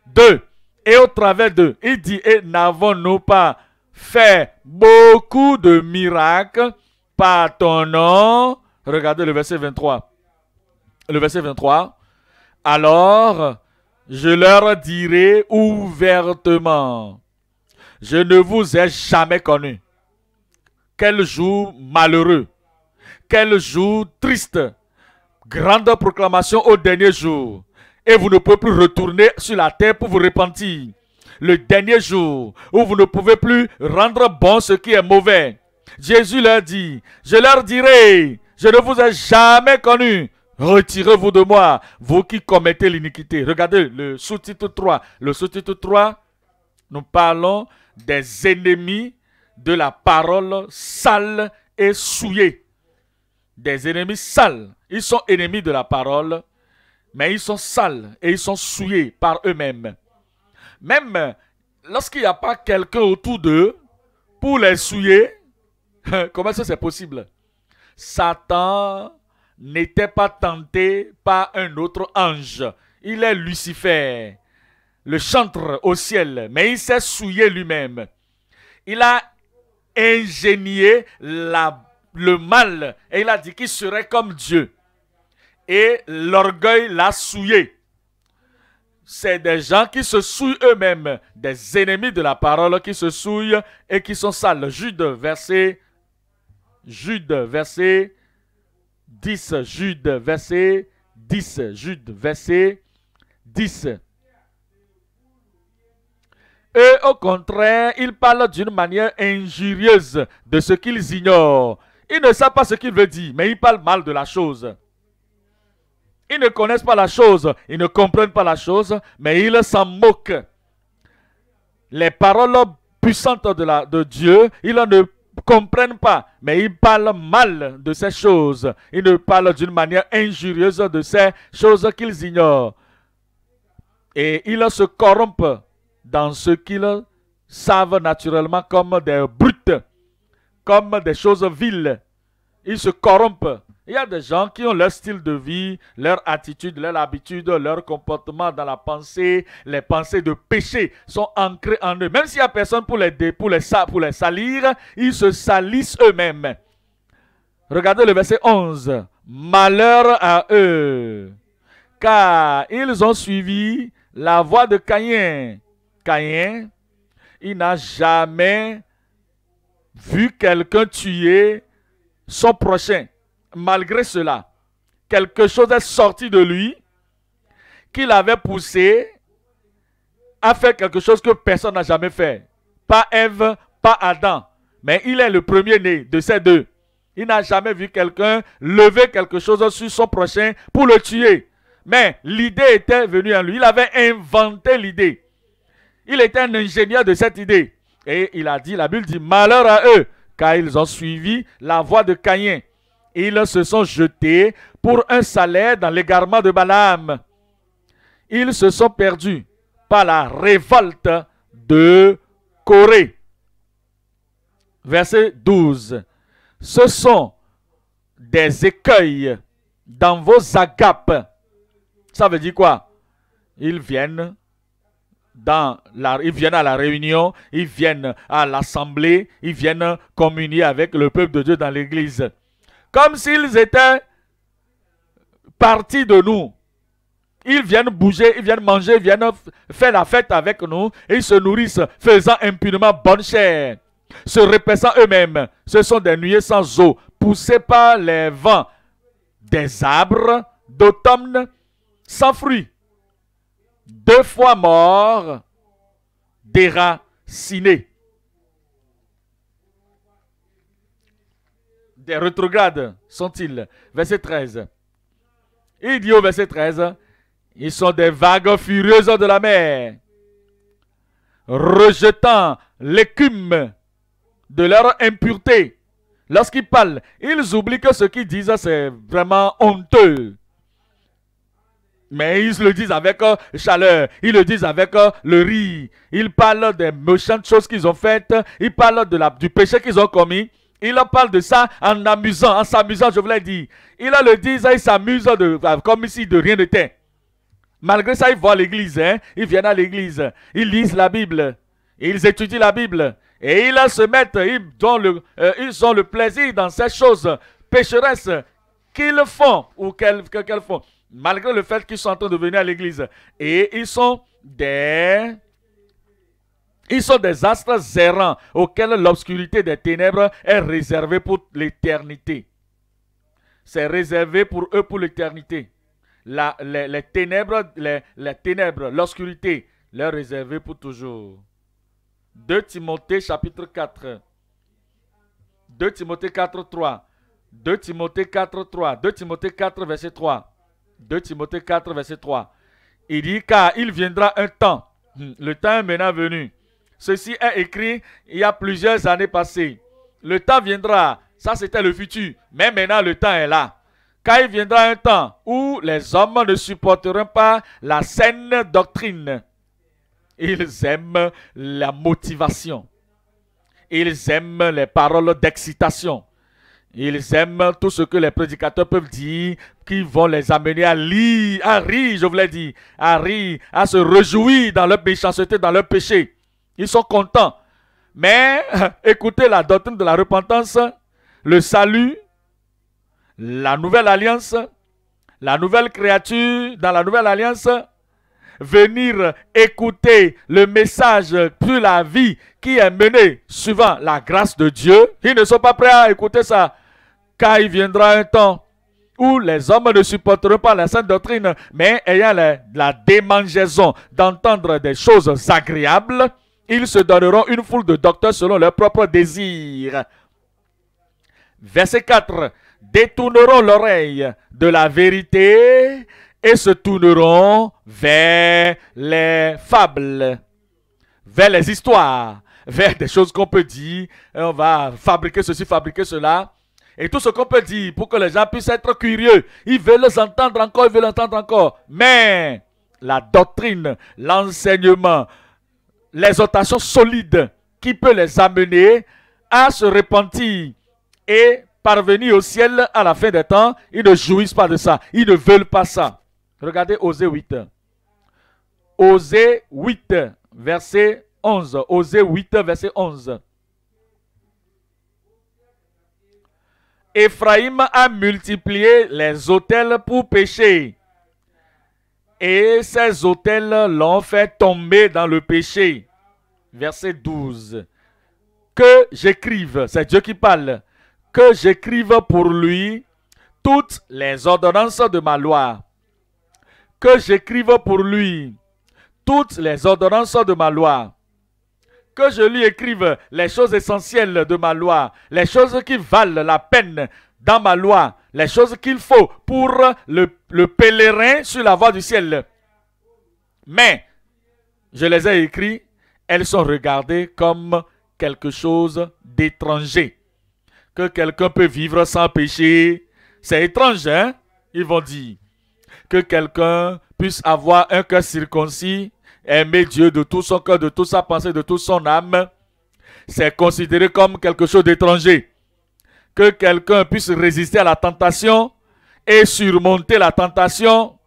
d'eux et au travers d'eux. Il dit, et n'avons-nous pas fait beaucoup de miracles par ton nom Regardez le verset 23. Le verset 23. Alors, je leur dirai ouvertement, je ne vous ai jamais connu. Quel jour malheureux, quel jour triste. Grande proclamation au dernier jour. Et vous ne pouvez plus retourner sur la terre pour vous repentir. Le dernier jour où vous ne pouvez plus rendre bon ce qui est mauvais. Jésus leur dit, je leur dirai, je ne vous ai jamais connu. Retirez-vous de moi, vous qui commettez l'iniquité. Regardez le sous-titre 3. Le sous-titre 3, nous parlons des ennemis de la parole sale et souillée. Des ennemis sales. Ils sont ennemis de la parole, mais ils sont sales et ils sont souillés par eux-mêmes. Même lorsqu'il n'y a pas quelqu'un autour d'eux pour les souiller, comment ça c'est possible Satan n'était pas tenté par un autre ange. Il est Lucifer, le chantre au ciel, mais il s'est souillé lui-même. Il a ingénié le mal et il a dit qu'il serait comme Dieu. Et l'orgueil l'a souillé. C'est des gens qui se souillent eux-mêmes, des ennemis de la parole qui se souillent et qui sont sales. Jude, verset, Jude, verset 10 Jude verset 10 Jude verset 10. Et au contraire, ils parlent d'une manière injurieuse de ce qu'ils ignorent. Ils ne savent pas ce qu'ils veulent dire, mais ils parlent mal de la chose. Ils ne connaissent pas la chose, ils ne comprennent pas la chose, mais ils s'en moquent. Les paroles puissantes de, la, de Dieu, ils ne comprennent pas, mais ils parlent mal de ces choses. Ils ne parlent d'une manière injurieuse de ces choses qu'ils ignorent. Et ils se corrompent dans ce qu'ils savent naturellement comme des brutes, comme des choses viles. Ils se corrompent il y a des gens qui ont leur style de vie, leur attitude, leur habitude, leur comportement dans la pensée. Les pensées de péché sont ancrées en eux. Même s'il n'y a personne pour les, les, pour les salir, ils se salissent eux-mêmes. Regardez le verset 11. Malheur à eux, car ils ont suivi la voie de Caïn. Caïn, il n'a jamais vu quelqu'un tuer son prochain malgré cela, quelque chose est sorti de lui qui l'avait poussé à faire quelque chose que personne n'a jamais fait. Pas Ève, pas Adam. Mais il est le premier-né de ces deux. Il n'a jamais vu quelqu'un lever quelque chose sur son prochain pour le tuer. Mais l'idée était venue en lui. Il avait inventé l'idée. Il était un ingénieur de cette idée. Et il a dit, la Bible dit, malheur à eux, car ils ont suivi la voie de Caïn. Ils se sont jetés pour un salaire dans l'égarement de Balaam. Ils se sont perdus par la révolte de Corée. Verset 12. Ce sont des écueils dans vos agapes. Ça veut dire quoi? Ils viennent dans la, ils viennent à la réunion, ils viennent à l'assemblée, ils viennent communier avec le peuple de Dieu dans l'église. Comme s'ils étaient partis de nous. Ils viennent bouger, ils viennent manger, ils viennent faire la fête avec nous. Et ils se nourrissent, faisant impunément bonne chair, se répétant eux-mêmes. Ce sont des nuées sans eau, poussées par les vents des arbres d'automne sans fruits. Deux fois morts, déracinés. des rétrogrades sont-ils Verset 13. Il dit au verset 13, ils sont des vagues furieuses de la mer, rejetant l'écume de leur impureté. Lorsqu'ils parlent, ils oublient que ce qu'ils disent, c'est vraiment honteux. Mais ils le disent avec euh, chaleur, ils le disent avec euh, le rire. Ils parlent des méchantes choses qu'ils ont faites, ils parlent de la, du péché qu'ils ont commis, il en parle de ça en amusant, en s'amusant, je voulais dire. Il a le dit, ça, il s'amuse ah, comme si de rien n'était. Malgré ça, ils voient l'église, hein. ils viennent à l'église, ils lisent la Bible, ils étudient la Bible, et ils se mettent, ils, le, euh, ils ont le plaisir dans ces choses pécheresses qu'ils font ou qu'elles font, malgré le fait qu'ils sont en train de venir à l'église. Et ils sont des ils sont des astres errants auxquels l'obscurité des ténèbres est réservée pour l'éternité. C'est réservé pour eux pour l'éternité. Les, ténèbres, les, ténèbres, l'obscurité, leur réservée pour toujours. 2 Timothée chapitre 4. 2 Timothée 4, 3. 2 Timothée 4, 3. 2 Timothée 4, verset 3. 2 Timothée 4, verset 3. Il dit car il viendra un temps, le temps est maintenant venu, Ceci est écrit il y a plusieurs années passées. Le temps viendra, ça c'était le futur, mais maintenant le temps est là. Quand il viendra un temps où les hommes ne supporteront pas la saine doctrine. Ils aiment la motivation. Ils aiment les paroles d'excitation. Ils aiment tout ce que les prédicateurs peuvent dire, qui vont les amener à lire, à rire, je l'ai dit, à rire, à se réjouir dans leur méchanceté, dans leur péché. Ils sont contents. Mais écoutez la doctrine de la repentance, le salut, la nouvelle alliance, la nouvelle créature dans la nouvelle alliance, venir écouter le message plus la vie qui est menée suivant la grâce de Dieu. Ils ne sont pas prêts à écouter ça, car il viendra un temps où les hommes ne supporteront pas la sainte doctrine, mais ayant la, la démangeaison d'entendre des choses agréables, ils se donneront une foule de docteurs selon leurs propres désirs. Verset 4. Détourneront l'oreille de la vérité et se tourneront vers les fables, vers les histoires, vers des choses qu'on peut dire. on va fabriquer ceci, fabriquer cela. Et tout ce qu'on peut dire pour que les gens puissent être curieux. Ils veulent entendre encore, ils veulent entendre encore. Mais la doctrine, l'enseignement, l'exhortation solide qui peut les amener à se repentir et parvenir au ciel à la fin des temps, ils ne jouissent pas de ça. Ils ne veulent pas ça. Regardez Osée 8. Osée 8, verset 11. Osée 8, verset 11. Éphraïm a multiplié les hôtels pour pécher et ses autels l'ont fait tomber dans le péché. Verset 12. Que j'écrive, c'est Dieu qui parle, que j'écrive pour lui toutes les ordonnances de ma loi. Que j'écrive pour lui toutes les ordonnances de ma loi. Que je lui écrive les choses essentielles de ma loi, les choses qui valent la peine dans ma loi, les choses qu'il faut pour le, pèlerin sur la voie du ciel. Mais, je les ai écrites, elles sont regardées comme quelque chose d'étranger. Que quelqu'un peut vivre sans péché, c'est étrange, hein? Ils vont dire. Que quelqu'un puisse avoir un cœur circoncis, aimer Dieu de tout son cœur, de toute sa pensée, de toute son âme, c'est considéré comme quelque chose d'étranger que quelqu'un puisse résister à la tentation et surmonter la tentation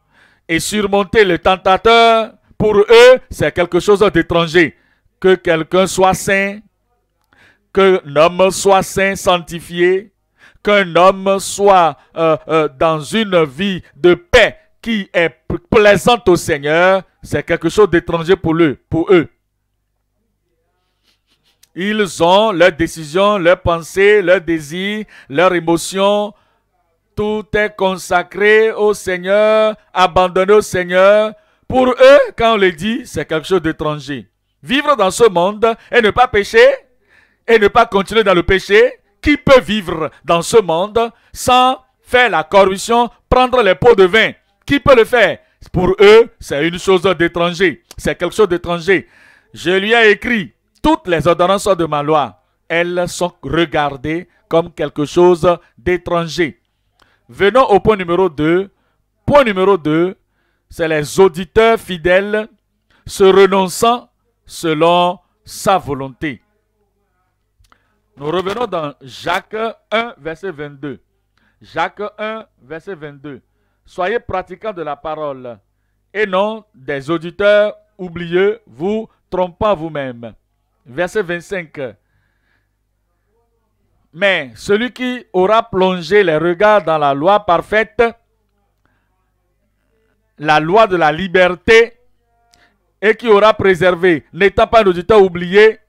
et surmonter le tentateur, pour eux, c'est quelque chose d'étranger. Que quelqu'un soit saint, qu'un homme soit saint, sanctifié, qu'un homme soit euh, euh, dans une vie de paix qui est plaisante au Seigneur, c'est quelque chose d'étranger pour pour eux. Ils ont leurs décisions, leurs pensées, leurs désirs, leurs émotions. Tout est consacré au Seigneur, abandonné au Seigneur. Pour eux, quand on les dit, c'est quelque chose d'étranger. Vivre dans ce monde et ne pas pécher, et ne pas continuer dans le péché, qui peut vivre dans ce monde sans faire la corruption, prendre les pots de vin Qui peut le faire Pour eux, c'est une chose d'étranger, c'est quelque chose d'étranger. Je lui ai écrit, toutes les ordonnances de ma loi, elles sont regardées comme quelque chose d'étranger. Venons au point numéro 2. Point numéro 2, c'est les auditeurs fidèles se renonçant selon sa volonté. Nous revenons dans Jacques 1, verset 22. Jacques 1, verset 22. Soyez pratiquants de la parole et non des auditeurs oublieux, vous trompant vous-même verset 25. Mais celui qui aura plongé les regards dans la loi parfaite, la loi de la liberté, et qui aura préservé, n'étant pas auditeur oublié,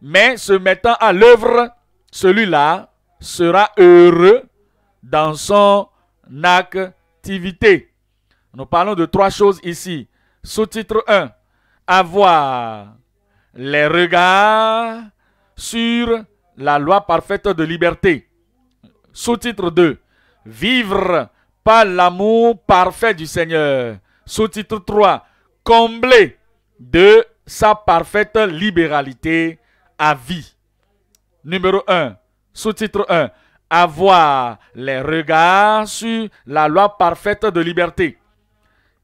mais se mettant à l'œuvre, celui-là sera heureux dans son activité. Nous parlons de trois choses ici. Sous-titre 1, avoir les regards sur la loi parfaite de liberté. Sous-titre 2. Vivre par l'amour parfait du Seigneur. Sous-titre 3. Combler de sa parfaite libéralité à vie. Numéro 1. Sous-titre 1. Avoir les regards sur la loi parfaite de liberté.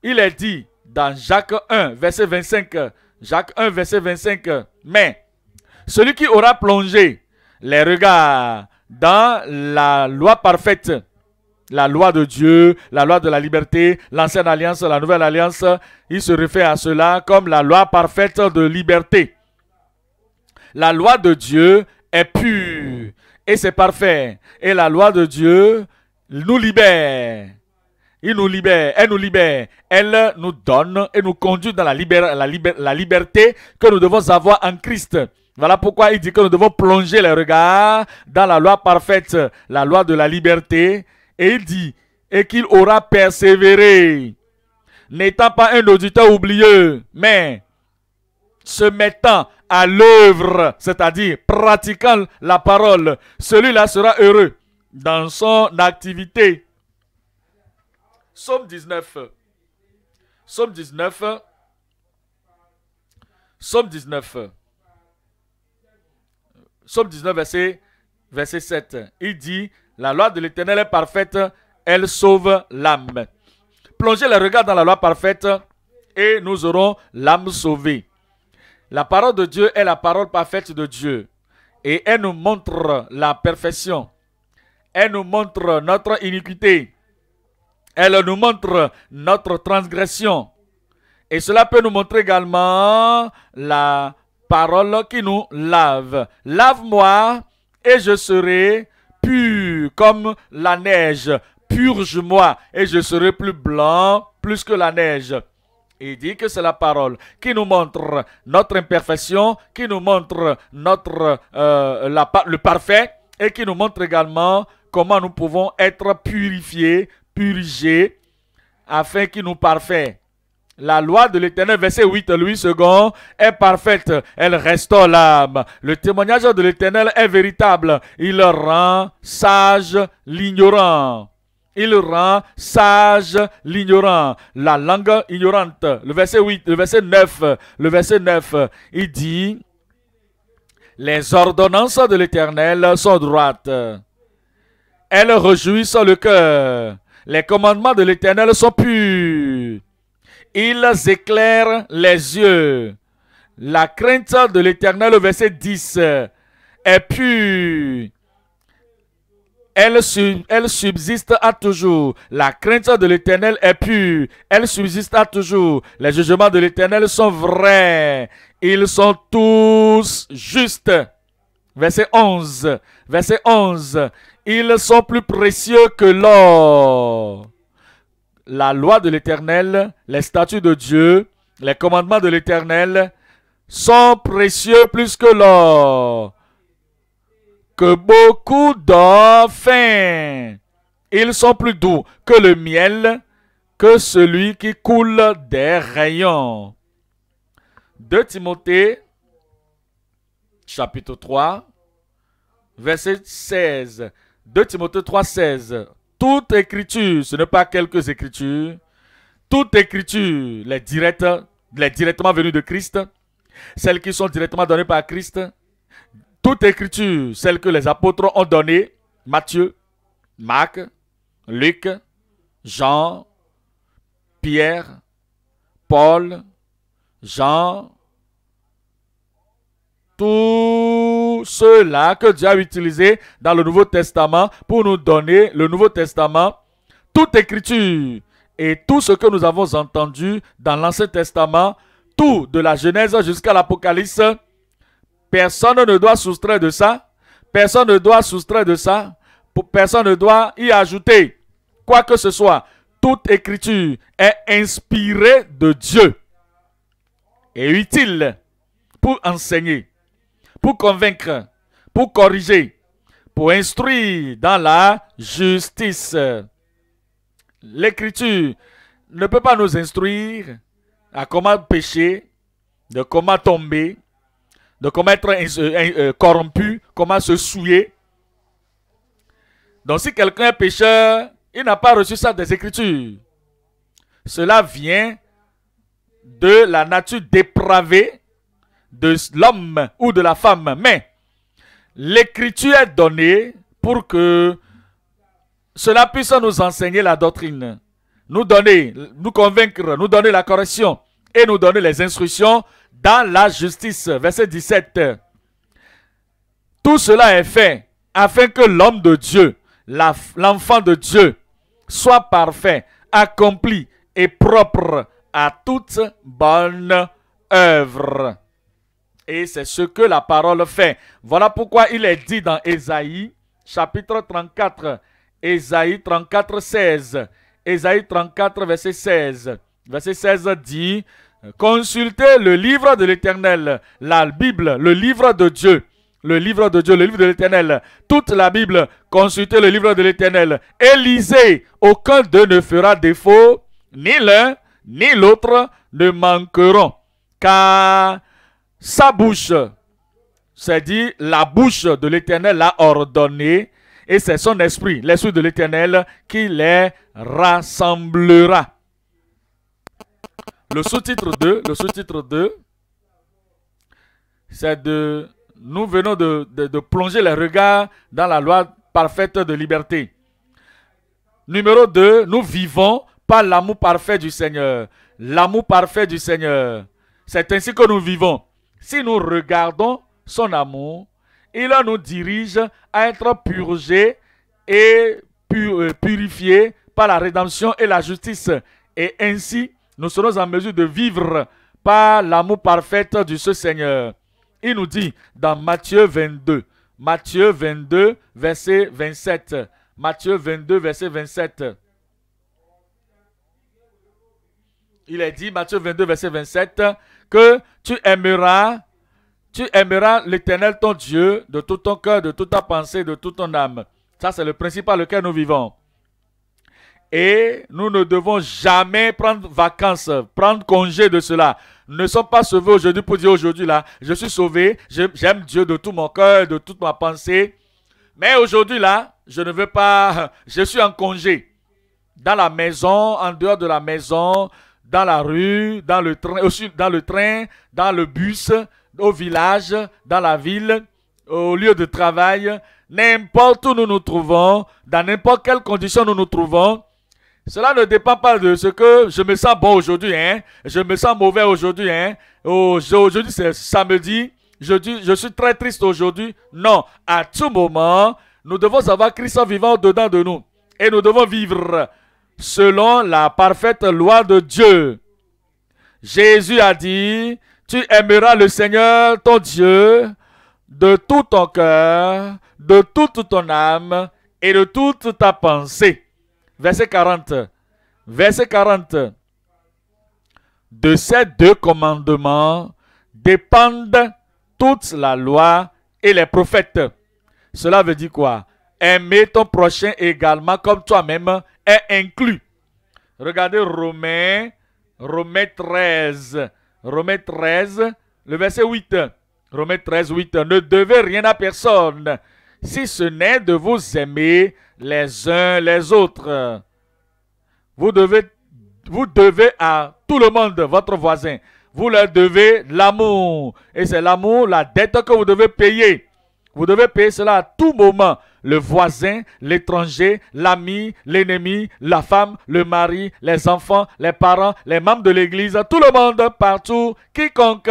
Il est dit dans Jacques 1, verset 25, Jacques 1, verset 25. Mais celui qui aura plongé les regards dans la loi parfaite, la loi de Dieu, la loi de la liberté, l'ancienne alliance, la nouvelle alliance, il se réfère à cela comme la loi parfaite de liberté. La loi de Dieu est pure et c'est parfait. Et la loi de Dieu nous libère. Il nous libère, elle nous libère, elle nous donne et nous conduit dans la, la, la liberté que nous devons avoir en Christ. Voilà pourquoi il dit que nous devons plonger les regards dans la loi parfaite, la loi de la liberté. Et il dit, et qu'il aura persévéré, n'étant pas un auditeur oublieux, mais se mettant à l'œuvre, c'est-à-dire pratiquant la parole, celui-là sera heureux dans son activité. Psaume 19. Psaume 19. Psaume 19. 19, verset, verset 7. Il dit, la loi de l'Éternel est parfaite, elle sauve l'âme. Plongez le regard dans la loi parfaite et nous aurons l'âme sauvée. La parole de Dieu est la parole parfaite de Dieu et elle nous montre la perfection. Elle nous montre notre iniquité. Elle nous montre notre transgression. Et cela peut nous montrer également la parole qui nous lave. Lave-moi et je serai pur comme la neige. Purge-moi et je serai plus blanc, plus que la neige. Il dit que c'est la parole qui nous montre notre imperfection, qui nous montre notre, euh, le parfait et qui nous montre également comment nous pouvons être purifiés purgé afin qu'il nous parfait. La loi de l'Éternel, verset 8, Louis second, est parfaite, elle restaure l'âme. Le témoignage de l'Éternel est véritable, il rend sage l'ignorant. Il rend sage l'ignorant, la langue ignorante. Le verset 8, le verset 9, le verset 9, il dit, les ordonnances de l'Éternel sont droites. Elles réjouissent le cœur. Les commandements de l'Éternel sont purs. Ils éclairent les yeux. La crainte de l'Éternel, verset 10, est pure. Elle, elle, subsiste à toujours. La crainte de l'Éternel est pure. Elle subsiste à toujours. Les jugements de l'Éternel sont vrais. Ils sont tous justes. Verset 11. Verset 11. Ils sont plus précieux que l'or. La loi de l'Éternel, les statuts de Dieu, les commandements de l'Éternel sont précieux plus que l'or, que beaucoup d'or fin. Ils sont plus doux que le miel, que celui qui coule des rayons. De Timothée, chapitre 3, verset 16. 2 Timothée 3,16. Toute écriture, ce n'est pas quelques écritures. Toute écriture, les directes, les directement venues de Christ, celles qui sont directement données par Christ. Toute écriture, celles que les apôtres ont données, Matthieu, Marc, Luc, Jean, Pierre, Paul, Jean, tout cela que Dieu a utilisé dans le Nouveau Testament pour nous donner le Nouveau Testament, toute écriture et tout ce que nous avons entendu dans l'Ancien Testament, tout de la Genèse jusqu'à l'Apocalypse, personne ne doit soustraire de ça, personne ne doit soustraire de ça, personne ne doit y ajouter quoi que ce soit. Toute écriture est inspirée de Dieu et utile pour enseigner, pour convaincre, pour corriger, pour instruire dans la justice. L'écriture ne peut pas nous instruire à comment pécher, de comment tomber, de comment être euh, corrompu, comment se souiller. Donc si quelqu'un est pécheur, il n'a pas reçu ça des Écritures. Cela vient de la nature dépravée de l'homme ou de la femme, mais l'écriture est donnée pour que cela puisse nous enseigner la doctrine, nous donner, nous convaincre, nous donner la correction et nous donner les instructions dans la justice. Verset 17. Tout cela est fait afin que l'homme de Dieu, l'enfant de Dieu, soit parfait, accompli et propre à toute bonne œuvre. Et c'est ce que la parole fait. Voilà pourquoi il est dit dans Ésaïe, chapitre 34, Ésaïe 34, 16. Ésaïe 34, verset 16. Verset 16 dit, consultez le livre de l'Éternel, la Bible, le livre de Dieu. Le livre de Dieu, le livre de l'Éternel, toute la Bible, consultez le livre de l'Éternel et Aucun d'eux ne fera défaut, ni l'un ni l'autre ne manqueront, car sa bouche. C'est dit, la bouche de l'Éternel l'a ordonné, et c'est son esprit, l'esprit de l'Éternel, qui les rassemblera. Le sous-titre 2, le sous-titre 2, c'est de, nous venons de, de plonger les regards dans la loi parfaite de liberté. Numéro 2, nous vivons par l'amour parfait du Seigneur. L'amour parfait du Seigneur. C'est ainsi que nous vivons si nous regardons son amour, il nous dirige à être purgés et euh, purifiés par la rédemption et la justice. Et ainsi, nous serons en mesure de vivre par l'amour parfait de ce Seigneur. Il nous dit dans Matthieu 22, Matthieu 22, verset 27. Matthieu 22, verset 27. Il est dit, Matthieu 22, verset 27, que tu aimeras, tu aimeras l'Éternel ton Dieu de tout ton cœur, de toute ta pensée, de toute ton âme. Ça, c'est le principe lequel nous vivons. Et nous ne devons jamais prendre vacances, prendre congé de cela. Nous ne sommes pas sauvés aujourd'hui pour dire aujourd'hui là, je suis sauvé, j'aime Dieu de tout mon cœur, de toute ma pensée. Mais aujourd'hui là, je ne veux pas, je suis en congé. Dans la maison, en dehors de la maison, dans la rue, dans le train, dans le train, dans le bus, au village, dans la ville, au lieu de travail, n'importe où nous nous trouvons, dans n'importe quelle condition nous nous trouvons, cela ne dépend pas de ce que je me sens bon aujourd'hui, hein. Je me sens mauvais aujourd'hui, hein. Aujourd'hui, c'est samedi. Je, dis, je suis très triste aujourd'hui. Non, à tout moment, nous devons avoir Christ vivant au-dedans de nous. Et nous devons vivre selon la parfaite loi de Dieu. Jésus a dit, tu aimeras le Seigneur ton Dieu de tout ton cœur, de toute ton âme et de toute ta pensée. Verset 40. Verset 40. De ces deux commandements dépendent toute la loi et les prophètes. Cela veut dire quoi aimer ton prochain également comme toi-même est inclus. Regardez Romains, Romains 13, Romains 13, le verset 8. Romains 13, 8. Ne devez rien à personne, si ce n'est de vous aimer les uns les autres. Vous devez, vous devez à tout le monde, votre voisin, vous leur devez l'amour. Et c'est l'amour, la dette que vous devez payer. Vous devez payer cela à tout moment le voisin, l'étranger, l'ami, l'ennemi, la femme, le mari, les enfants, les parents, les membres de l'Église, tout le monde, partout, quiconque.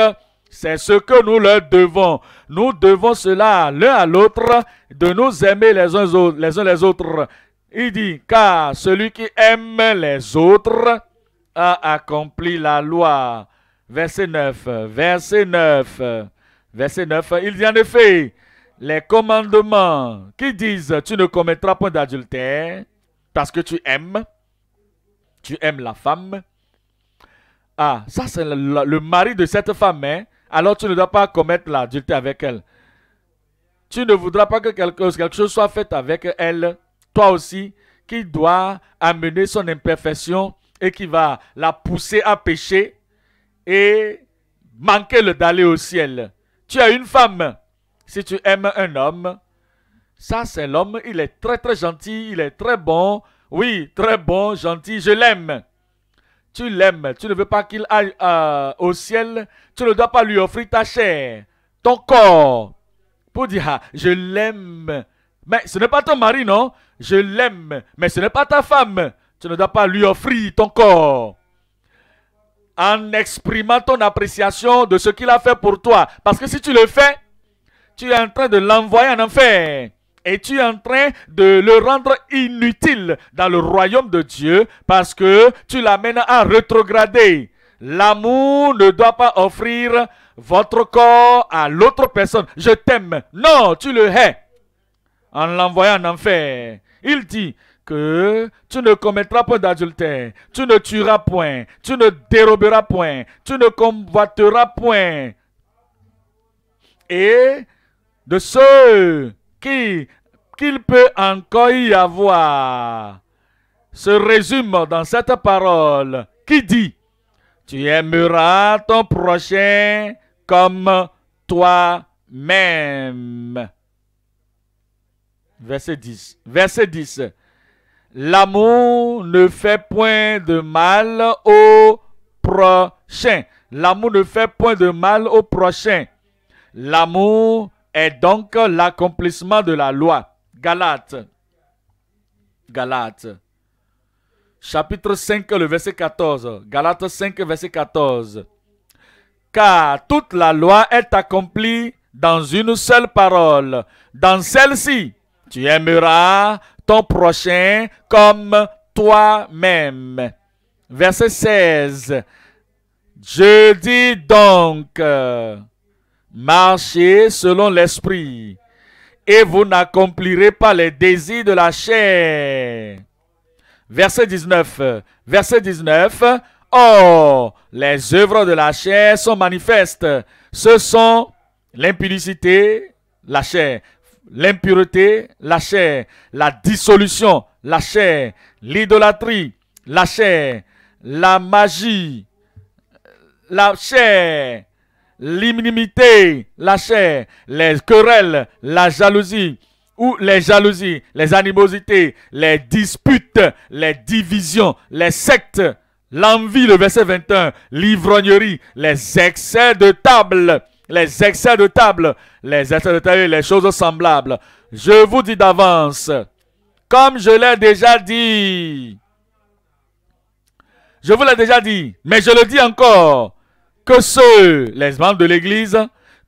C'est ce que nous leur devons. Nous devons cela l'un à l'autre, de nous aimer les uns, les les autres. Il dit, car celui qui aime les autres a accompli la loi. Verset 9, verset 9, verset 9. Il dit en effet, les commandements qui disent tu ne commettras point d'adultère parce que tu aimes, tu aimes la femme. Ah, ça c'est le, mari de cette femme, hein. alors tu ne dois pas commettre l'adultère avec elle. Tu ne voudras pas que quelque, quelque chose soit fait avec elle, toi aussi, qui doit amener son imperfection et qui va la pousser à pécher et manquer le d'aller au ciel. Tu as une femme si tu aimes un homme, ça c'est l'homme, il est très très gentil, il est très bon, oui, très bon, gentil, je l'aime. Tu l'aimes, tu ne veux pas qu'il aille euh, au ciel, tu ne dois pas lui offrir ta chair, ton corps, pour dire, ah, je l'aime. Mais ce n'est pas ton mari, non Je l'aime, mais ce n'est pas ta femme. Tu ne dois pas lui offrir ton corps. En exprimant ton appréciation de ce qu'il a fait pour toi. Parce que si tu le fais, tu es en train de l'envoyer en enfer. Et tu es en train de le rendre inutile dans le royaume de Dieu parce que tu l'amènes à rétrograder. L'amour ne doit pas offrir votre corps à l'autre personne. Je t'aime. Non, tu le hais en l'envoyant en enfer. Il dit que tu ne commettras pas d'adultère, tu ne tueras point, tu ne déroberas point, tu ne convoiteras point. Et de ceux qui qu'il peut encore y avoir se résume dans cette parole qui dit Tu aimeras ton prochain comme toi-même. Verset 10. Verset 10. L'amour ne fait point de mal au prochain. L'amour ne fait point de mal au prochain. L'amour est donc l'accomplissement de la loi. Galate. Galate. Chapitre 5, le verset 14. Galate 5, verset 14. Car toute la loi est accomplie dans une seule parole. Dans celle-ci, tu aimeras ton prochain comme toi-même. Verset 16. Je dis donc... Marchez selon l'esprit et vous n'accomplirez pas les désirs de la chair. Verset 19. Verset 19. Or, les œuvres de la chair sont manifestes. Ce sont l'impudicité, la chair, l'impureté, la chair, la dissolution, la chair, l'idolâtrie, la chair, la magie, la chair, L'immunité, la chair, les querelles, la jalousie, ou les jalousies, les animosités, les disputes, les divisions, les sectes, l'envie, le verset 21, l'ivrognerie, les excès de table, les excès de table, les excès de table, les choses semblables. Je vous dis d'avance, comme je l'ai déjà dit, je vous l'ai déjà dit, mais je le dis encore, que ceux, les membres de l'Église,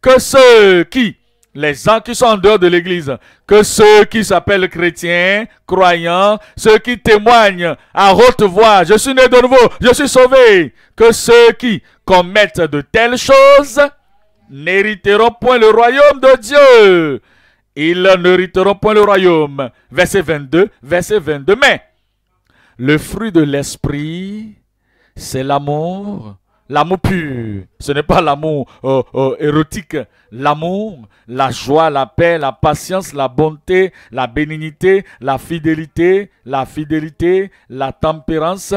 que ceux qui, les gens qui sont en dehors de l'Église, que ceux qui s'appellent chrétiens, croyants, ceux qui témoignent à haute voix, je suis né de nouveau, je suis sauvé, que ceux qui commettent de telles choses n'hériteront point le royaume de Dieu. Ils n'hériteront point le royaume. Verset 22, verset 22. Mais le fruit de l'esprit, c'est l'amour, L'amour pur, ce n'est pas l'amour euh, euh, érotique. L'amour, la joie, la paix, la patience, la bonté, la bénignité, la fidélité, la fidélité, la tempérance.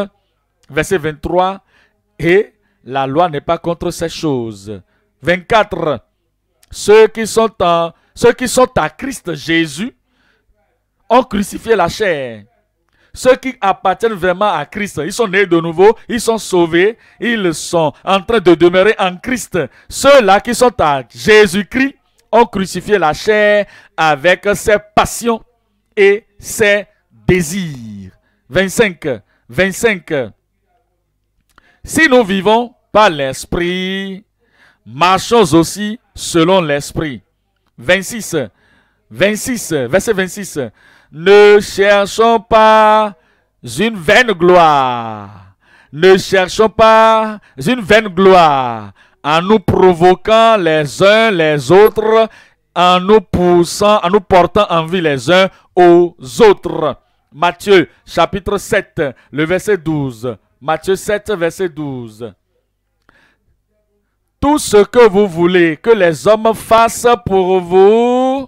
Verset 23. Et la loi n'est pas contre ces choses. 24. Ceux qui sont, ceux qui sont à Christ Jésus ont crucifié la chair ceux qui appartiennent vraiment à Christ, ils sont nés de nouveau, ils sont sauvés, ils sont en train de demeurer en Christ. Ceux-là qui sont à Jésus-Christ ont crucifié la chair avec ses passions et ses désirs. 25. 25. Si nous vivons par l'esprit, marchons aussi selon l'esprit. 26. 26. Verset 26. Ne cherchons pas une vaine gloire. Ne cherchons pas une vaine gloire en nous provoquant les uns les autres, en nous poussant, en nous portant envie les uns aux autres. Matthieu chapitre 7, le verset 12. Matthieu 7, verset 12. Tout ce que vous voulez que les hommes fassent pour vous,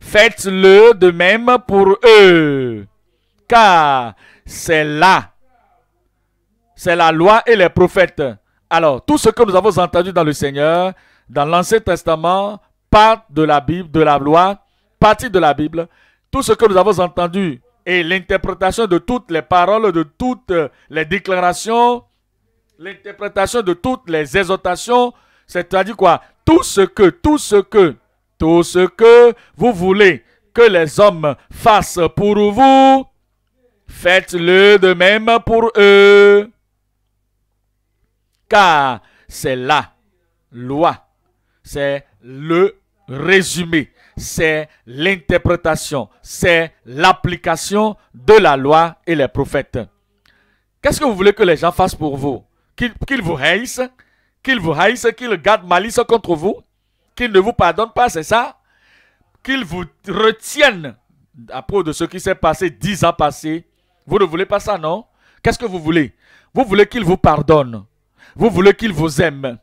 Faites-le de même pour eux, car c'est là, c'est la loi et les prophètes. Alors, tout ce que nous avons entendu dans le Seigneur, dans l'Ancien Testament, part de la Bible, de la loi, partie de la Bible. Tout ce que nous avons entendu et l'interprétation de toutes les paroles, de toutes les déclarations, l'interprétation de toutes les exhortations, c'est-à-dire quoi Tout ce que, tout ce que tout ce que vous voulez que les hommes fassent pour vous, faites-le de même pour eux. Car c'est la loi, c'est le résumé, c'est l'interprétation, c'est l'application de la loi et les prophètes. Qu'est-ce que vous voulez que les gens fassent pour vous Qu'ils vous haïssent Qu'ils vous haïssent, qu'ils gardent malice contre vous qu'il ne vous pardonne pas, c'est ça Qu'il vous retienne à propos de ce qui s'est passé dix ans passés. Vous ne voulez pas ça, non Qu'est-ce que vous voulez Vous voulez qu'il vous pardonne. Vous voulez qu'il vous aime.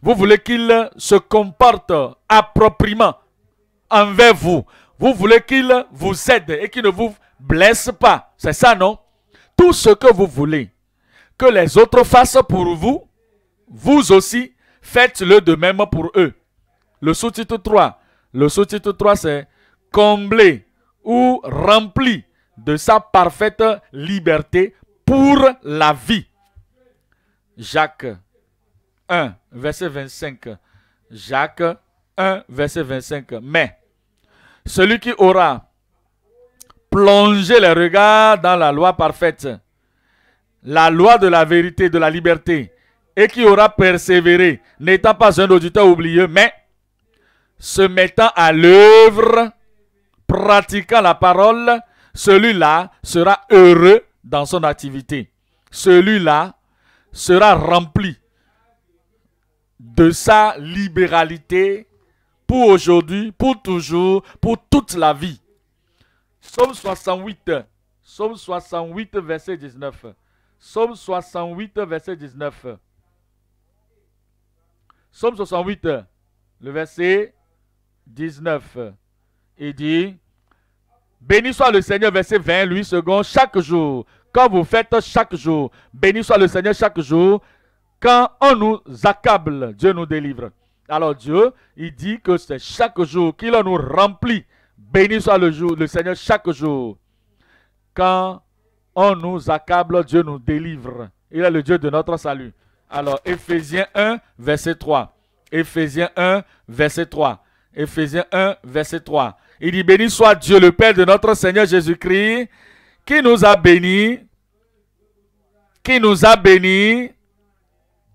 Vous voulez qu'il se comporte appropriément envers vous. Vous voulez qu'il vous aide et qu'il ne vous blesse pas. C'est ça, non Tout ce que vous voulez que les autres fassent pour vous, vous aussi, faites-le de même pour eux. Le sous-titre 3, le sous-titre 3 c'est comblé ou rempli de sa parfaite liberté pour la vie. Jacques 1, verset 25. Jacques 1, verset 25. Mais celui qui aura plongé les regards dans la loi parfaite, la loi de la vérité, de la liberté, et qui aura persévéré, n'étant pas un auditeur oublieux, mais se mettant à l'œuvre, pratiquant la parole, celui-là sera heureux dans son activité. Celui-là sera rempli de sa libéralité pour aujourd'hui, pour toujours, pour toute la vie. Somme 68, 68, verset 19. Somme 68, verset 19. Somme 68, le verset 19. Il dit, béni soit le Seigneur, verset 20, lui, second, chaque jour, quand vous faites chaque jour, béni soit le Seigneur chaque jour, quand on nous accable, Dieu nous délivre. Alors Dieu, il dit que c'est chaque jour qu'il nous remplit. Béni soit le, jour, le Seigneur chaque jour. Quand on nous accable, Dieu nous délivre. Il est le Dieu de notre salut. Alors, Ephésiens 1, verset 3. Ephésiens 1, verset 3. Ephésiens 1, verset 3. Il dit, béni soit Dieu le Père de notre Seigneur Jésus-Christ, qui nous a bénis, qui nous a bénis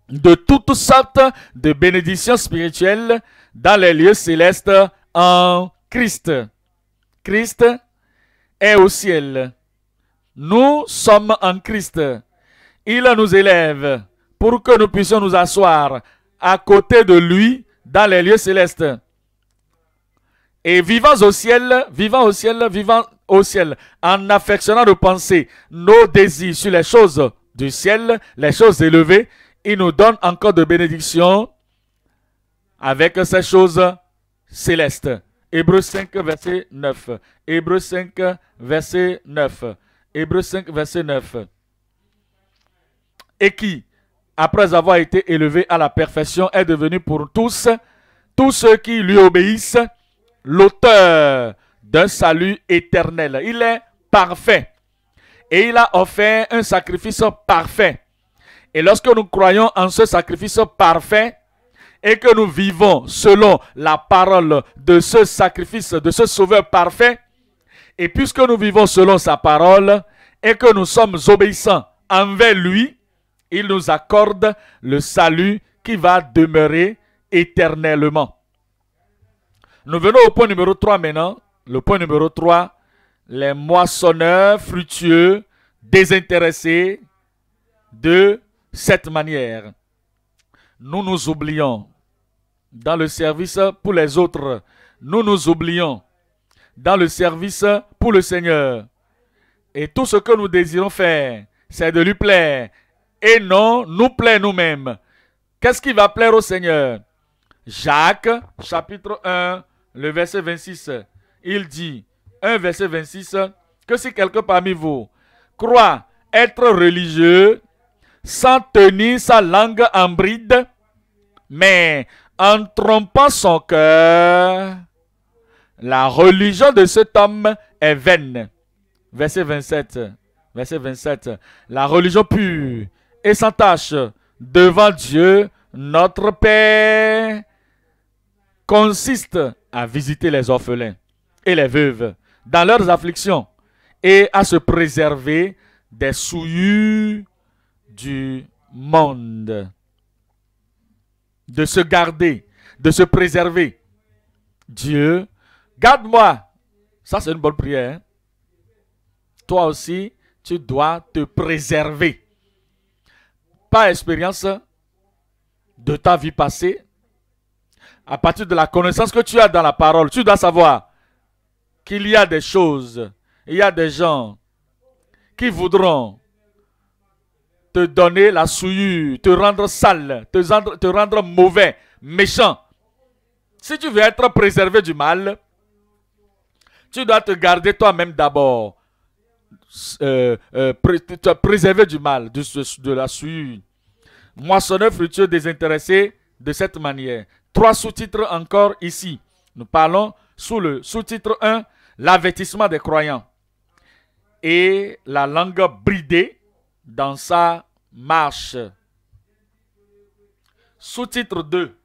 de toutes sortes de bénédictions spirituelles dans les lieux célestes en Christ. Christ est au ciel. Nous sommes en Christ. Il nous élève pour que nous puissions nous asseoir à côté de lui dans les lieux célestes. Et vivant au ciel, vivant au ciel, vivant au ciel, en affectionnant nos pensées, nos désirs sur les choses du ciel, les choses élevées, il nous donne encore de bénédictions avec ces choses célestes. Hébreux 5, verset 9. Hébreux 5, verset 9. Hébreux 5, verset 9. Et qui, après avoir été élevé à la perfection, est devenu pour tous, tous ceux qui lui obéissent, l'auteur d'un salut éternel. Il est parfait. Et il a offert un sacrifice parfait. Et lorsque nous croyons en ce sacrifice parfait et que nous vivons selon la parole de ce sacrifice, de ce sauveur parfait, et puisque nous vivons selon sa parole et que nous sommes obéissants envers lui, il nous accorde le salut qui va demeurer éternellement. Nous venons au point numéro 3 maintenant. Le point numéro 3, les moissonneurs fructueux, désintéressés de cette manière. Nous nous oublions dans le service pour les autres. Nous nous oublions dans le service pour le Seigneur. Et tout ce que nous désirons faire, c'est de lui plaire. Et non, nous plaire nous-mêmes. Qu'est-ce qui va plaire au Seigneur Jacques, chapitre 1, le verset 26, il dit, Un verset 26, que si quelqu'un parmi vous croit être religieux sans tenir sa langue en bride, mais en trompant son cœur, la religion de cet homme est vaine. Verset 27. Verset 27. La religion pure et sans tache devant Dieu, notre Père, consiste à visiter les orphelins et les veuves dans leurs afflictions et à se préserver des souillures du monde. De se garder, de se préserver. Dieu, garde-moi. Ça, c'est une bonne prière. Hein. Toi aussi, tu dois te préserver. Pas expérience de ta vie passée, à partir de la connaissance que tu as dans la parole, tu dois savoir qu'il y a des choses, il y a des gens qui voudront te donner la souillure, te rendre sale, te rendre, mauvais, méchant. Si tu veux être préservé du mal, tu dois te garder toi-même d'abord. Euh, euh, te préserver du mal, de, de la souillure. Moissonneur fructueux désintéressé de cette manière. Trois sous-titres encore ici. Nous parlons sous le sous-titre 1, l'avertissement des croyants et la langue bridée dans sa marche. Sous-titre 2,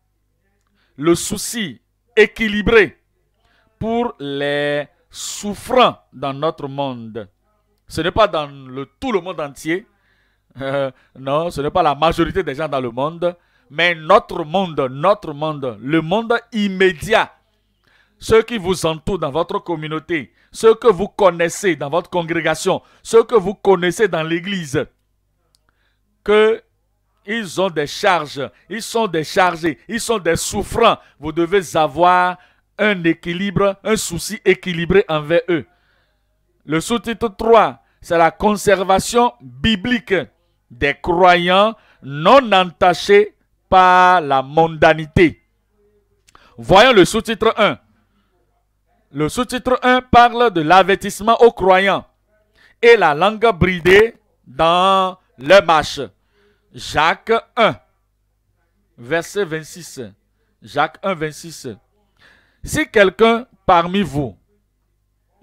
le souci équilibré pour les souffrants dans notre monde. Ce n'est pas dans le, tout le monde entier. Euh, non, ce n'est pas la majorité des gens dans le monde, mais notre monde, notre monde, le monde immédiat, ceux qui vous entourent dans votre communauté, ceux que vous connaissez dans votre congrégation, ceux que vous connaissez dans l'église, que ils ont des charges, ils sont des chargés, ils sont des souffrants. Vous devez avoir un équilibre, un souci équilibré envers eux. Le sous-titre 3, c'est la conservation biblique des croyants non entachés par la mondanité. Voyons le sous-titre 1. Le sous-titre 1 parle de l'avertissement aux croyants et la langue bridée dans le marche. Jacques 1, verset 26. Jacques 1, 26. Si quelqu'un parmi vous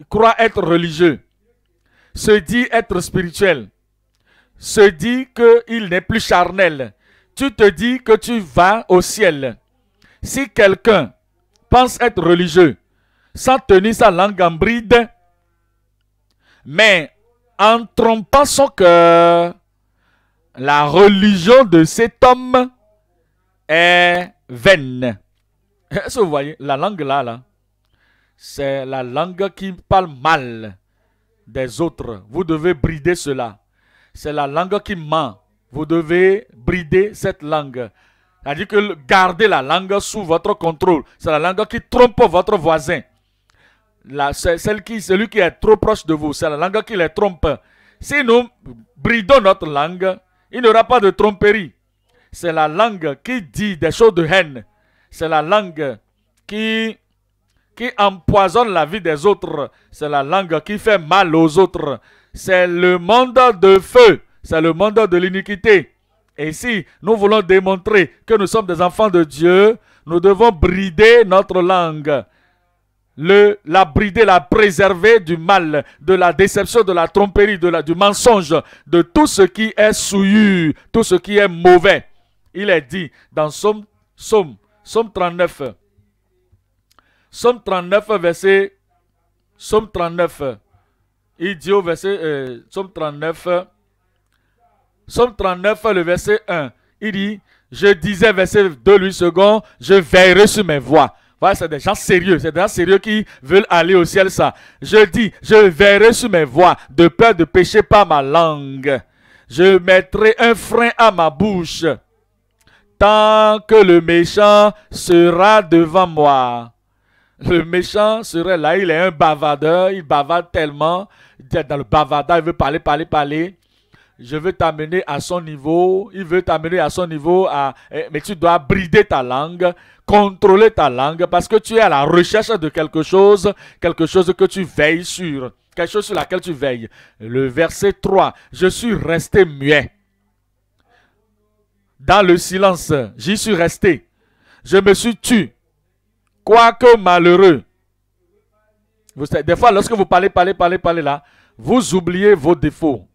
croit être religieux, se dit être spirituel, se dit qu'il n'est plus charnel, tu te dis que tu vas au ciel. Si quelqu'un pense être religieux sans tenir sa langue en bride, mais en trompant son cœur, la religion de cet homme est vaine. vous voyez la langue là, là C'est la langue qui parle mal des autres. Vous devez brider cela. C'est la langue qui ment vous devez brider cette langue. C'est-à-dire que garder la langue sous votre contrôle. C'est la langue qui trompe votre voisin. celle qui, celui qui est trop proche de vous, c'est la langue qui les trompe. Si nous bridons notre langue, il n'y aura pas de tromperie. C'est la langue qui dit des choses de haine. C'est la langue qui, qui empoisonne la vie des autres. C'est la langue qui fait mal aux autres. C'est le monde de feu c'est le mandat de l'iniquité. Et si nous voulons démontrer que nous sommes des enfants de Dieu, nous devons brider notre langue. Le, la brider, la préserver du mal, de la déception, de la tromperie, du mensonge, de tout ce qui est souillu, tout ce qui est mauvais. Il est dit dans Somme, Somme, 39, Somme 39, verset, Somme 39, il dit au verset, euh, Somme 39, Somme 39, le verset 1. Il dit, je disais, verset 2, lui second, je verrai sur mes voies. Voilà, c'est des gens sérieux, c'est des gens sérieux qui veulent aller au ciel, ça. Je dis, je verrai sur mes voies, de peur de pécher par ma langue. Je mettrai un frein à ma bouche, tant que le méchant sera devant moi. Le méchant serait là, il est un bavardeur, il bavarde tellement, dans le bavardage, il veut parler, parler, parler je veux t'amener à son niveau, il veut t'amener à son niveau, eh, mais tu dois brider ta langue, contrôler ta langue, parce que tu es à la recherche de quelque chose, quelque chose que tu veilles sur, quelque chose sur laquelle tu veilles. Le verset 3, je suis resté muet. Dans le silence, j'y suis resté. Je me suis tué, quoique malheureux. Vous des fois, lorsque vous parlez, parlez, parlez, parlez là, vous oubliez vos défauts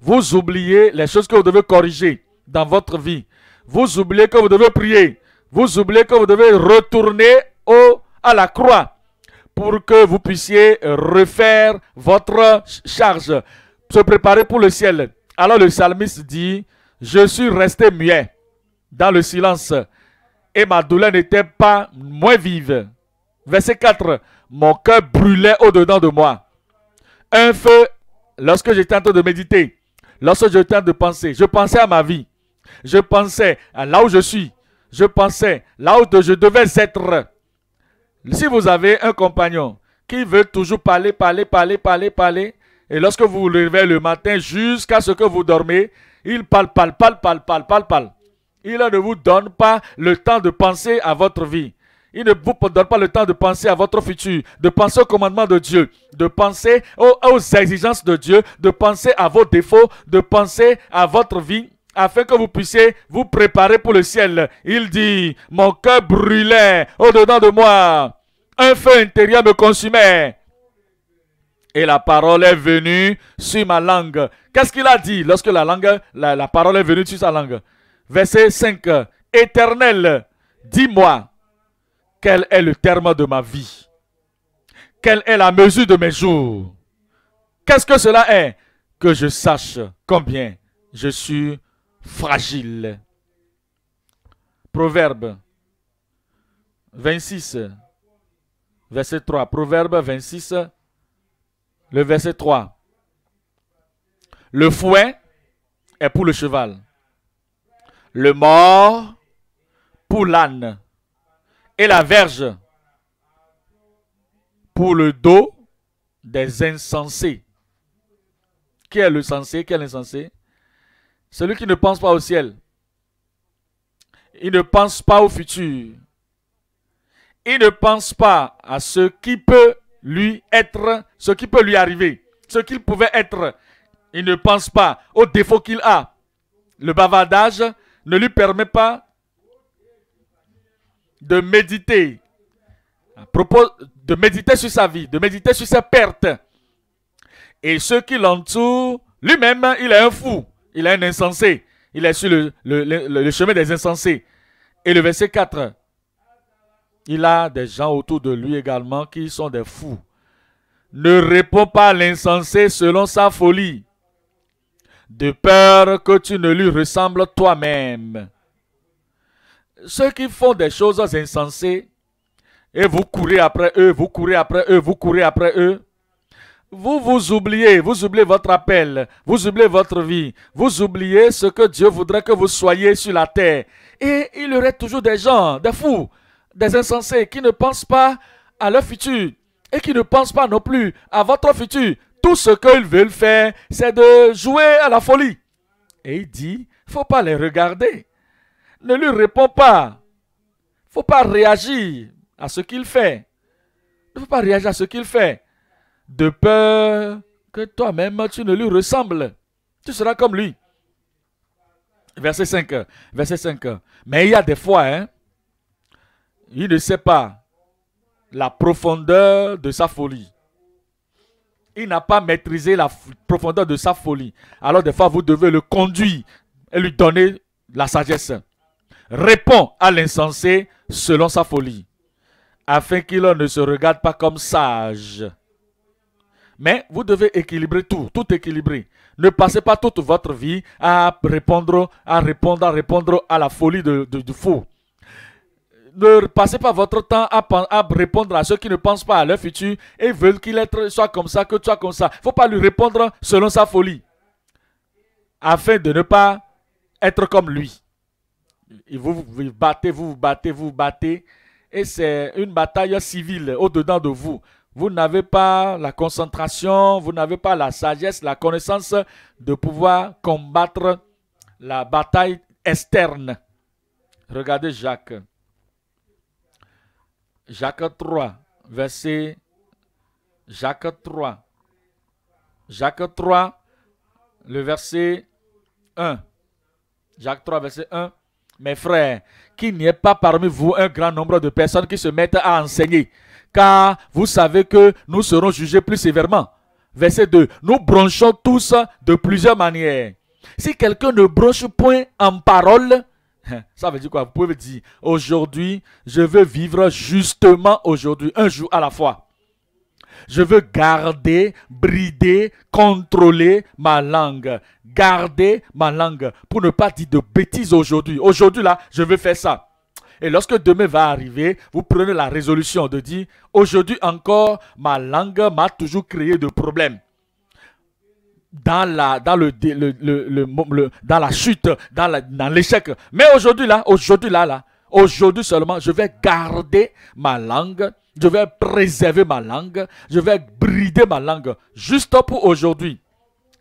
vous oubliez les choses que vous devez corriger dans votre vie. Vous oubliez que vous devez prier. Vous oubliez que vous devez retourner au, à la croix pour que vous puissiez refaire votre charge, se préparer pour le ciel. Alors le psalmiste dit, je suis resté muet dans le silence et ma douleur n'était pas moins vive. Verset 4, mon cœur brûlait au-dedans de moi. Un feu lorsque j'étais en train de méditer. Lorsque je tente de penser, je pensais à ma vie. Je pensais à là où je suis. Je pensais là où je devais être. Si vous avez un compagnon qui veut toujours parler, parler, parler, parler, parler, et lorsque vous vous levez le matin jusqu'à ce que vous dormez, il parle, parle, parle, parle, parle, parle, parle. Il ne vous donne pas le temps de penser à votre vie. Il ne vous donne pas le temps de penser à votre futur, de penser au commandement de Dieu, de penser aux, exigences de Dieu, de penser à vos défauts, de penser à votre vie afin que vous puissiez vous préparer pour le ciel. Il dit, mon cœur brûlait au-dedans de moi. Un feu intérieur me consumait. Et la parole est venue sur ma langue. Qu'est-ce qu'il a dit lorsque la langue, la, la parole est venue sur sa langue? Verset 5. Éternel, dis-moi, quel est le terme de ma vie Quelle est la mesure de mes jours Qu'est-ce que cela est Que je sache combien je suis fragile. Proverbe 26, verset 3. Proverbe 26, le verset 3. Le fouet est pour le cheval. Le mort pour l'âne et la verge pour le dos des insensés. Qui est le sensé Qui est l'insensé Celui qui ne pense pas au ciel. Il ne pense pas au futur. Il ne pense pas à ce qui peut lui être, ce qui peut lui arriver, ce qu'il pouvait être. Il ne pense pas aux défauts qu'il a. Le bavardage ne lui permet pas de méditer, à propos de méditer sur sa vie, de méditer sur ses pertes. Et ceux qui l'entourent, lui-même, il est un fou, il est un insensé, il est sur le, le chemin des insensés. Et le verset 4, il a des gens autour de lui également qui sont des fous. Ne réponds pas à l'insensé selon sa folie, de peur que tu ne lui ressembles toi-même ceux qui font des choses insensées, et vous courez après eux, vous courez après eux, vous courez après eux, vous vous oubliez, vous oubliez votre appel, vous oubliez votre vie, vous oubliez ce que Dieu voudrait que vous soyez sur la terre. Et il y aurait toujours des gens, des fous, des insensés qui ne pensent pas à leur futur et qui ne pensent pas non plus à votre futur. Tout ce qu'ils veulent faire, c'est de jouer à la folie. Et il dit, faut pas les regarder. Ne lui réponds pas. Il ne faut pas réagir à ce qu'il fait. Il ne faut pas réagir à ce qu'il fait. De peur que toi-même, tu ne lui ressembles. Tu seras comme lui. Verset 5. Verset 5. Mais il y a des fois, hein, il ne sait pas la profondeur de sa folie. Il n'a pas maîtrisé la profondeur de sa folie. Alors des fois, vous devez le conduire et lui donner la sagesse. Répond à l'insensé selon sa folie, afin qu'il ne se regarde pas comme sage. Mais vous devez équilibrer tout, tout équilibrer. Ne passez pas toute votre vie à répondre, à répondre, à répondre à la folie de, du fou. Ne passez pas votre temps à, à, répondre à ceux qui ne pensent pas à leur futur et veulent qu'il soit comme ça, que tu sois comme ça. Il ne faut pas lui répondre selon sa folie, afin de ne pas être comme lui vous, vous battez, vous vous battez, vous vous battez. Et c'est une bataille civile au-dedans de vous. Vous n'avez pas la concentration, vous n'avez pas la sagesse, la connaissance de pouvoir combattre la bataille externe. Regardez Jacques. Jacques 3, verset Jacques 3. Jacques 3, le verset 1. Jacques 3, verset 1. Mes frères, qu'il n'y ait pas parmi vous un grand nombre de personnes qui se mettent à enseigner, car vous savez que nous serons jugés plus sévèrement. Verset 2. Nous bronchons tous de plusieurs manières. Si quelqu'un ne bronche point en parole, ça veut dire quoi Vous pouvez dire, aujourd'hui, je veux vivre justement aujourd'hui, un jour à la fois. Je veux garder, brider, contrôler ma langue. Garder ma langue pour ne pas dire de bêtises aujourd'hui. Aujourd'hui, là, je veux faire ça. Et lorsque demain va arriver, vous prenez la résolution de dire, aujourd'hui encore, ma langue m'a toujours créé de problèmes. Dans la, dans le, dans la chute, dans l'échec. Mais aujourd'hui là, aujourd'hui là, là, aujourd'hui seulement, je vais garder ma langue je vais préserver ma langue. Je vais brider ma langue juste pour aujourd'hui.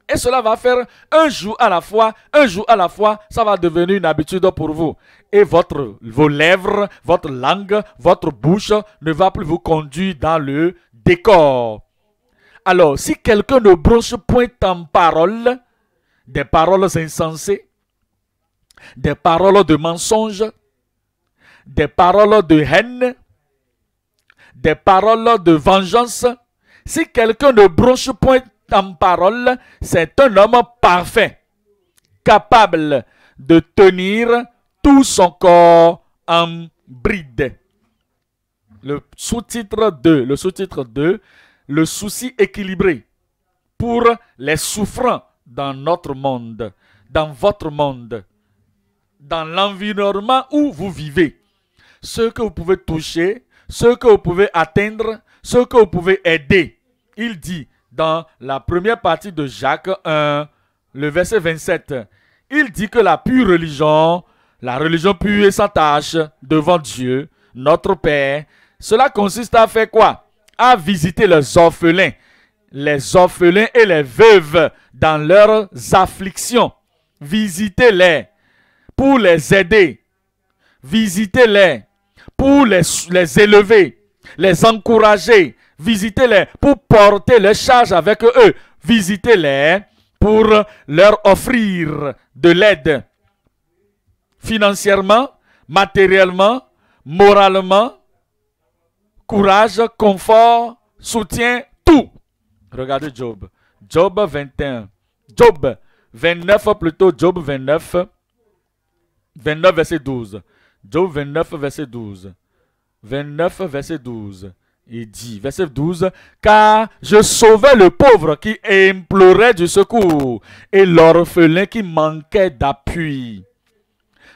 Et cela va faire un jour à la fois, un jour à la fois, ça va devenir une habitude pour vous. Et votre, vos lèvres, votre langue, votre bouche ne va plus vous conduire dans le décor. Alors, si quelqu'un ne bronche point en paroles, des paroles insensées, des paroles de mensonges, des paroles de haine, des paroles de vengeance. Si quelqu'un ne broche point en parole, c'est un homme parfait, capable de tenir tout son corps en bride. Le sous-titre 2, le sous-titre 2, le souci équilibré pour les souffrants dans notre monde, dans votre monde, dans l'environnement où vous vivez. Ce que vous pouvez toucher, ce que vous pouvez atteindre, ce que vous pouvez aider. Il dit dans la première partie de Jacques 1, le verset 27, il dit que la pure religion, la religion pure et sans tâche devant Dieu, notre Père, cela consiste à faire quoi À visiter les orphelins, les orphelins et les veuves dans leurs afflictions. Visitez-les pour les aider. Visitez-les pour les, élever, les encourager, visiter les pour porter les charges avec eux, visiter les pour leur offrir de l'aide financièrement, matériellement, moralement, courage, confort, soutien, tout. Regardez Job. Job 21. Job 29 plutôt, Job 29. 29 verset 12. Job 29, verset 12. 29, verset 12. Il dit, verset 12, Car je sauvais le pauvre qui implorait du secours et l'orphelin qui manquait d'appui.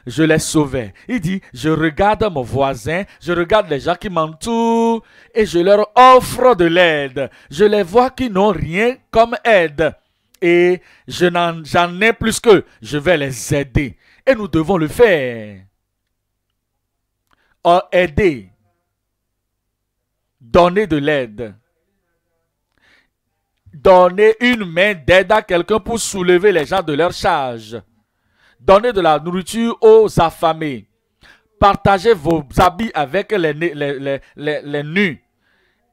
Je les sauvais. Il dit, je regarde mon voisin, je regarde les gens qui m'entourent et je leur offre de l'aide. Je les vois qui n'ont rien comme aide. Et je j'en ai plus que je vais les aider. Et nous devons le faire. Aider, donner de l'aide, donner une main d'aide à quelqu'un pour soulever les gens de leur charge, donner de la nourriture aux affamés, Partagez vos habits avec les, nus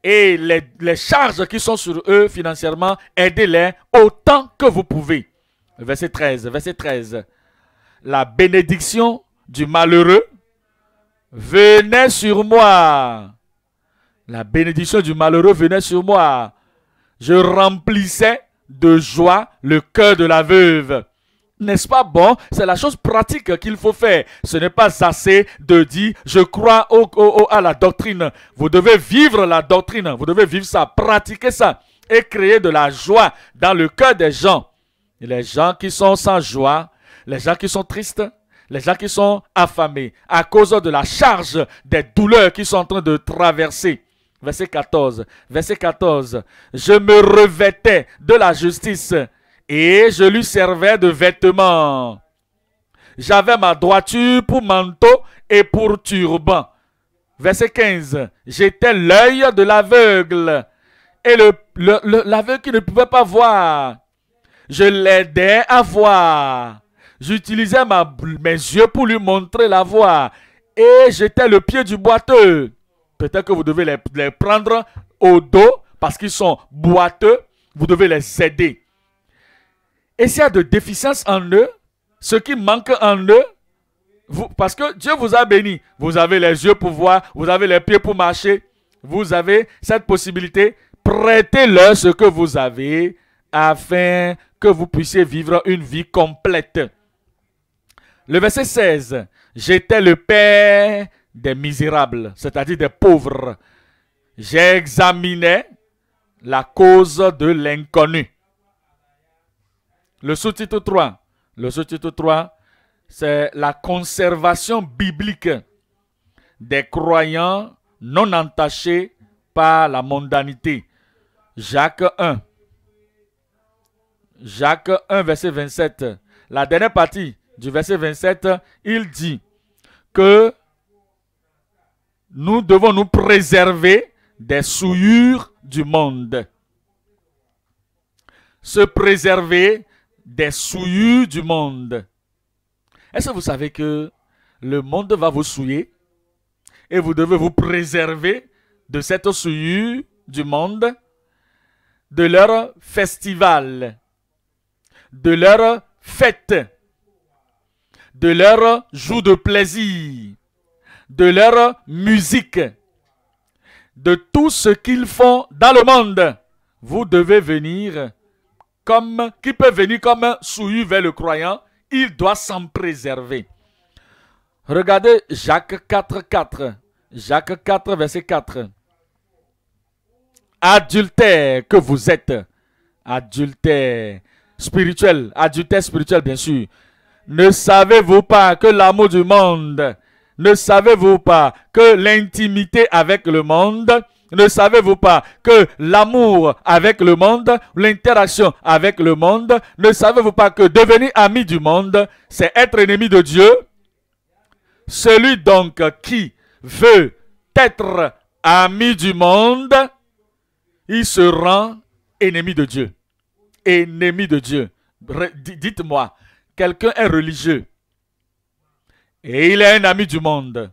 et les, charges qui sont sur eux financièrement, aidez-les autant que vous pouvez. Verset 13, verset 13. La bénédiction du malheureux « Venez sur moi. La bénédiction du malheureux venait sur moi. Je remplissais de joie le cœur de la veuve. N'est-ce pas bon C'est la chose pratique qu'il faut faire. Ce n'est pas assez de dire je crois au, à la doctrine. Vous devez vivre la doctrine. Vous devez vivre ça, pratiquer ça et créer de la joie dans le cœur des gens. les gens qui sont sans joie, les gens qui sont tristes, les gens qui sont affamés à cause de la charge des douleurs qu'ils sont en train de traverser. Verset 14. Verset 14. Je me revêtais de la justice et je lui servais de vêtements. J'avais ma droiture pour manteau et pour turban. Verset 15. J'étais l'œil de l'aveugle et l'aveugle le, qui ne pouvait pas voir. Je l'aidais à voir. J'utilisais mes yeux pour lui montrer la voie. Et j'étais le pied du boiteux. Peut-être que vous devez les, prendre au dos parce qu'ils sont boiteux. Vous devez les céder. Et s'il y a de déficience en eux, ce qui manque en eux, parce que Dieu vous a béni. Vous avez les yeux pour voir, vous avez les pieds pour marcher. Vous avez cette possibilité. Prêtez-leur ce que vous avez afin que vous puissiez vivre une vie complète. Le verset 16, j'étais le père des misérables, c'est-à-dire des pauvres. J'examinais la cause de l'inconnu. Le sous-titre 3, le sous-titre 3, c'est la conservation biblique des croyants non entachés par la mondanité. Jacques 1. Jacques 1, verset 27. La dernière partie, du verset 27, il dit que nous devons nous préserver des souillures du monde. Se préserver des souillures du monde. Est-ce que vous savez que le monde va vous souiller et vous devez vous préserver de cette souillure du monde, de leur festival, de leur fête de leur joue de plaisir, de leur musique, de tout ce qu'ils font dans le monde. Vous devez venir comme, qui peut venir comme un souillu vers le croyant, il doit s'en préserver. Regardez Jacques 4, 4. Jacques 4, verset 4. Adultère que vous êtes. Adultère spirituel. Adultère spirituel, bien sûr. Ne savez-vous pas que l'amour du monde, ne savez-vous pas que l'intimité avec le monde, ne savez-vous pas que l'amour avec le monde, l'interaction avec le monde, ne savez-vous pas que devenir ami du monde, c'est être ennemi de Dieu Celui donc qui veut être ami du monde, il se rend ennemi de Dieu. Ennemi de Dieu. Dites-moi, Quelqu'un est religieux et il est un ami du monde.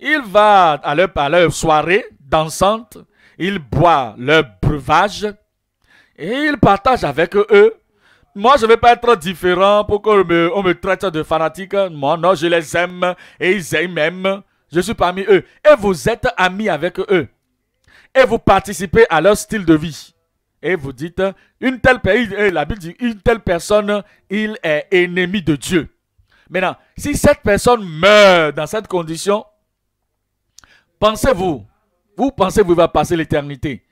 Il va à leur, soirée dansante, il boit leur breuvage et il partage avec eux. Moi, je ne vais pas être différent pour qu'on me, on me traite de fanatique. Moi, non, je les aime et ils aiment même. Je suis parmi eux. Et vous êtes amis avec eux. Et vous participez à leur style de vie et vous dites, une telle, et la Bible dit, une telle personne, il est ennemi de Dieu. Maintenant, si cette personne meurt dans cette condition, pensez-vous, vous pensez-vous va passer l'éternité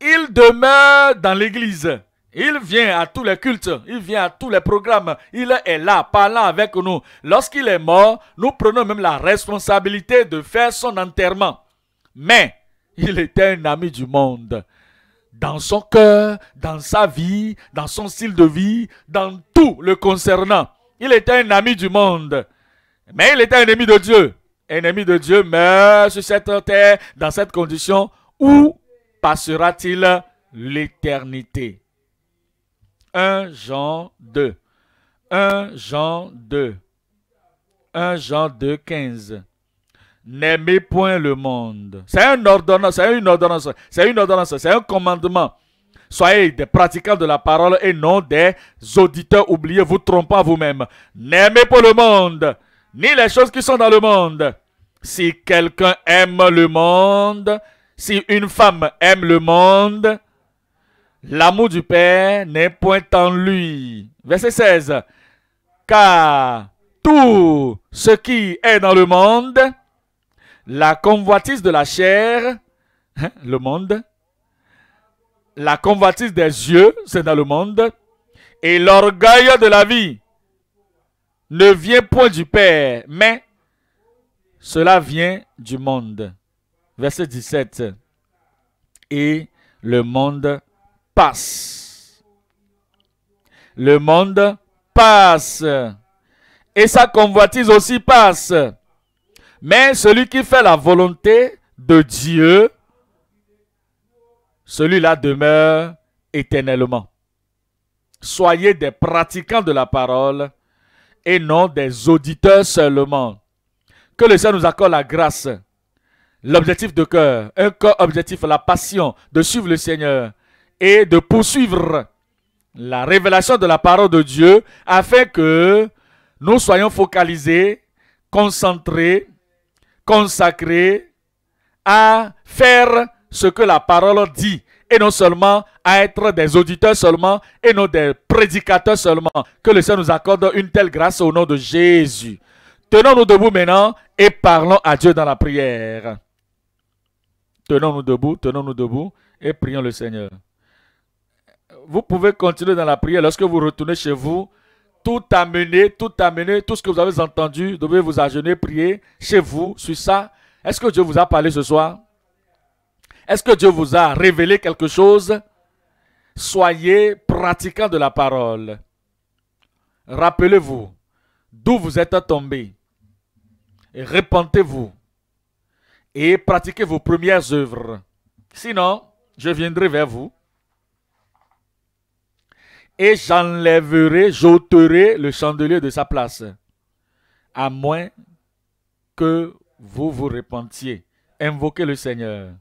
Il demeure dans l'église. Il vient à tous les cultes, il vient à tous les programmes, il est là, parlant avec nous. Lorsqu'il est mort, nous prenons même la responsabilité de faire son enterrement. Mais il était un ami du monde dans son cœur, dans sa vie, dans son style de vie, dans tout le concernant. Il était un ami du monde, mais il était un ennemi de Dieu. Un ennemi de Dieu meurt sur cette terre, dans cette condition, où passera-t-il l'éternité 1 Jean 2. 1 Jean 2. 1 Jean 2, 15. N'aimez point le monde. C'est une ordonnance, c'est une ordonnance, c'est c'est un commandement. Soyez des pratiquants de la parole et non des auditeurs oubliés, vous trompant vous-même. N'aimez pas le monde, ni les choses qui sont dans le monde. Si quelqu'un aime le monde, si une femme aime le monde, l'amour du Père n'est point en lui. Verset 16. Car tout ce qui est dans le monde, la convoitise de la chair, hein, le monde, la convoitise des yeux, c'est dans le monde, et l'orgueil de la vie ne vient point du Père, mais cela vient du monde. Verset 17. Et le monde passe. Le monde passe. Et sa convoitise aussi passe. Mais celui qui fait la volonté de Dieu, celui-là demeure éternellement. Soyez des pratiquants de la parole et non des auditeurs seulement. Que le Seigneur nous accorde la grâce, l'objectif de cœur, un cœur objectif, la passion de suivre le Seigneur et de poursuivre la révélation de la parole de Dieu afin que nous soyons focalisés, concentrés consacré à faire ce que la parole dit, et non seulement à être des auditeurs seulement, et non des prédicateurs seulement. Que le Seigneur nous accorde une telle grâce au nom de Jésus. Tenons-nous debout maintenant et parlons à Dieu dans la prière. Tenons-nous debout, tenons-nous debout et prions le Seigneur. Vous pouvez continuer dans la prière. Lorsque vous retournez chez vous, tout amener, tout amener, tout ce que vous avez entendu, devez vous agenouiller, prier chez vous sur ça. Est-ce que Dieu vous a parlé ce soir Est-ce que Dieu vous a révélé quelque chose Soyez pratiquants de la parole. Rappelez-vous d'où vous êtes tombés. répentez vous Et pratiquez vos premières œuvres. Sinon, je viendrai vers vous et j'enlèverai, j'ôterai le chandelier de sa place, à moins que vous vous repentiez. Invoquez le Seigneur.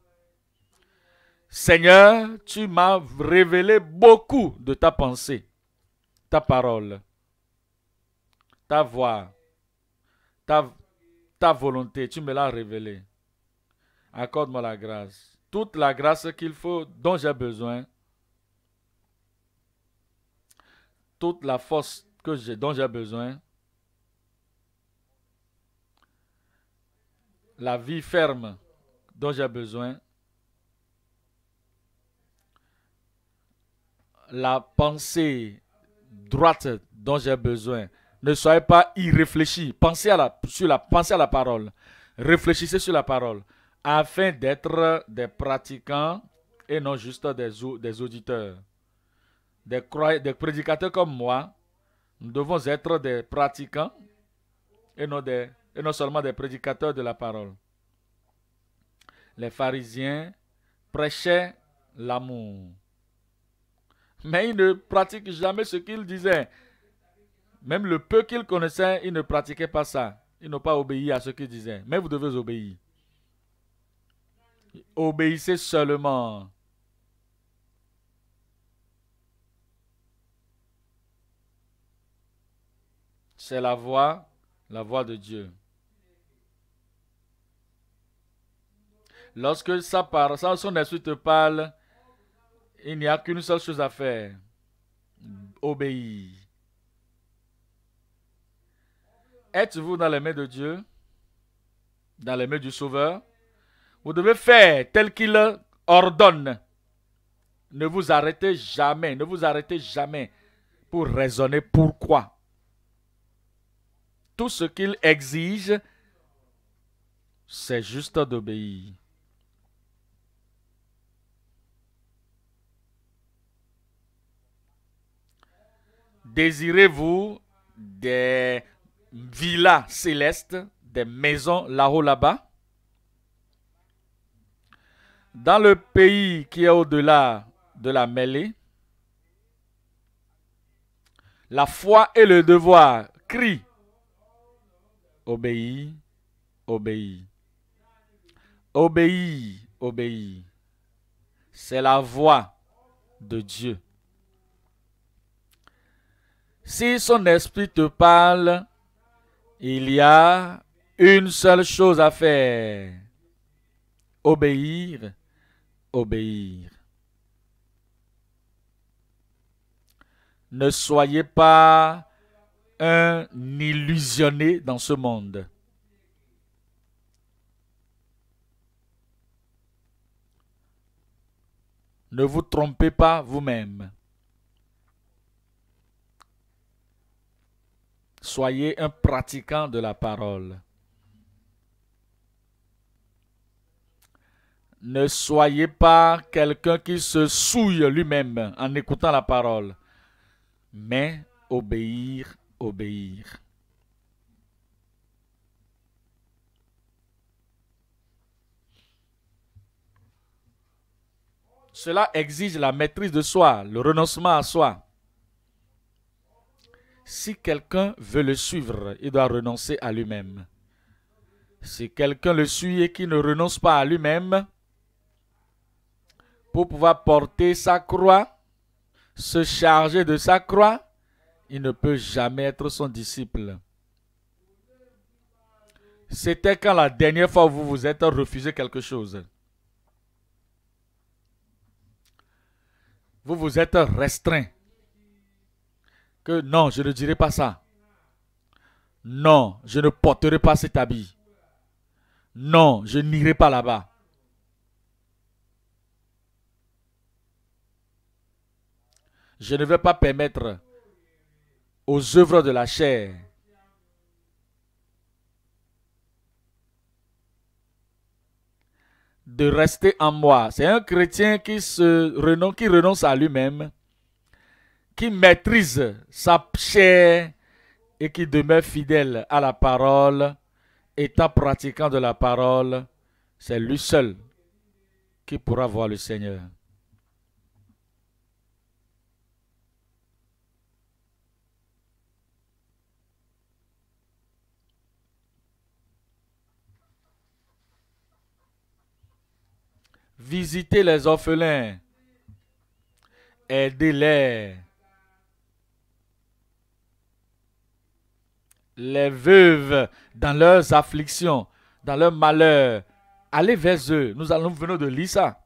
Seigneur, tu m'as révélé beaucoup de ta pensée, ta parole, ta voix, ta, ta volonté. Tu me l'as révélé. Accorde-moi la grâce. Toute la grâce qu'il faut, dont j'ai besoin, toute la force que j'ai, dont j'ai besoin. La vie ferme dont j'ai besoin. La pensée droite dont j'ai besoin. Ne soyez pas irréfléchis. Pensez à la, sur la, à la parole. Réfléchissez sur la parole afin d'être des pratiquants et non juste des, des auditeurs des, prédicateurs comme moi, nous devons être des pratiquants et non, et non seulement des prédicateurs de la parole. Les pharisiens prêchaient l'amour. Mais ils ne pratiquent jamais ce qu'ils disaient. Même le peu qu'ils connaissaient, ils ne pratiquaient pas ça. Ils n'ont pas obéi à ce qu'ils disaient. Mais vous devez obéir. Obéissez seulement. c'est la voix, la voix de Dieu. Lorsque ça parle, son esprit te parle, il n'y a qu'une seule chose à faire. Obéir. Êtes-vous dans les mains de Dieu? Dans les mains du Sauveur? Vous devez faire tel qu'il ordonne. Ne vous arrêtez jamais, ne vous arrêtez jamais pour raisonner pourquoi. Tout ce qu'il exige, c'est juste d'obéir. Désirez-vous des villas célestes, des maisons là-haut là-bas Dans le pays qui est au-delà de la mêlée, la foi et le devoir crient obéis, obéis. Obéis, obéis. C'est la voix de Dieu. Si son esprit te parle, il y a une seule chose à faire. Obéir, obéir. Ne soyez pas un illusionné dans ce monde. Ne vous trompez pas vous-même. Soyez un pratiquant de la parole. Ne soyez pas quelqu'un qui se souille lui-même en écoutant la parole, mais obéir obéir. Cela exige la maîtrise de soi, le renoncement à soi. Si quelqu'un veut le suivre, il doit renoncer à lui-même. Si quelqu'un le suit et qui ne renonce pas à lui-même, pour pouvoir porter sa croix, se charger de sa croix, il ne peut jamais être son disciple. C'était quand la dernière fois vous vous êtes refusé quelque chose. Vous vous êtes restreint. Que non, je ne dirai pas ça. Non, je ne porterai pas cet habit. Non, je n'irai pas là-bas. Je ne vais pas permettre aux œuvres de la chair. de rester en moi. C'est un chrétien qui se renonce, qui renonce à lui-même, qui maîtrise sa chair et qui demeure fidèle à la parole, étant pratiquant de la parole. C'est lui seul qui pourra voir le Seigneur. Visitez les orphelins. Aidez-les. Les veuves dans leurs afflictions, dans leurs malheurs, Allez vers eux. Nous allons venir de lire ça.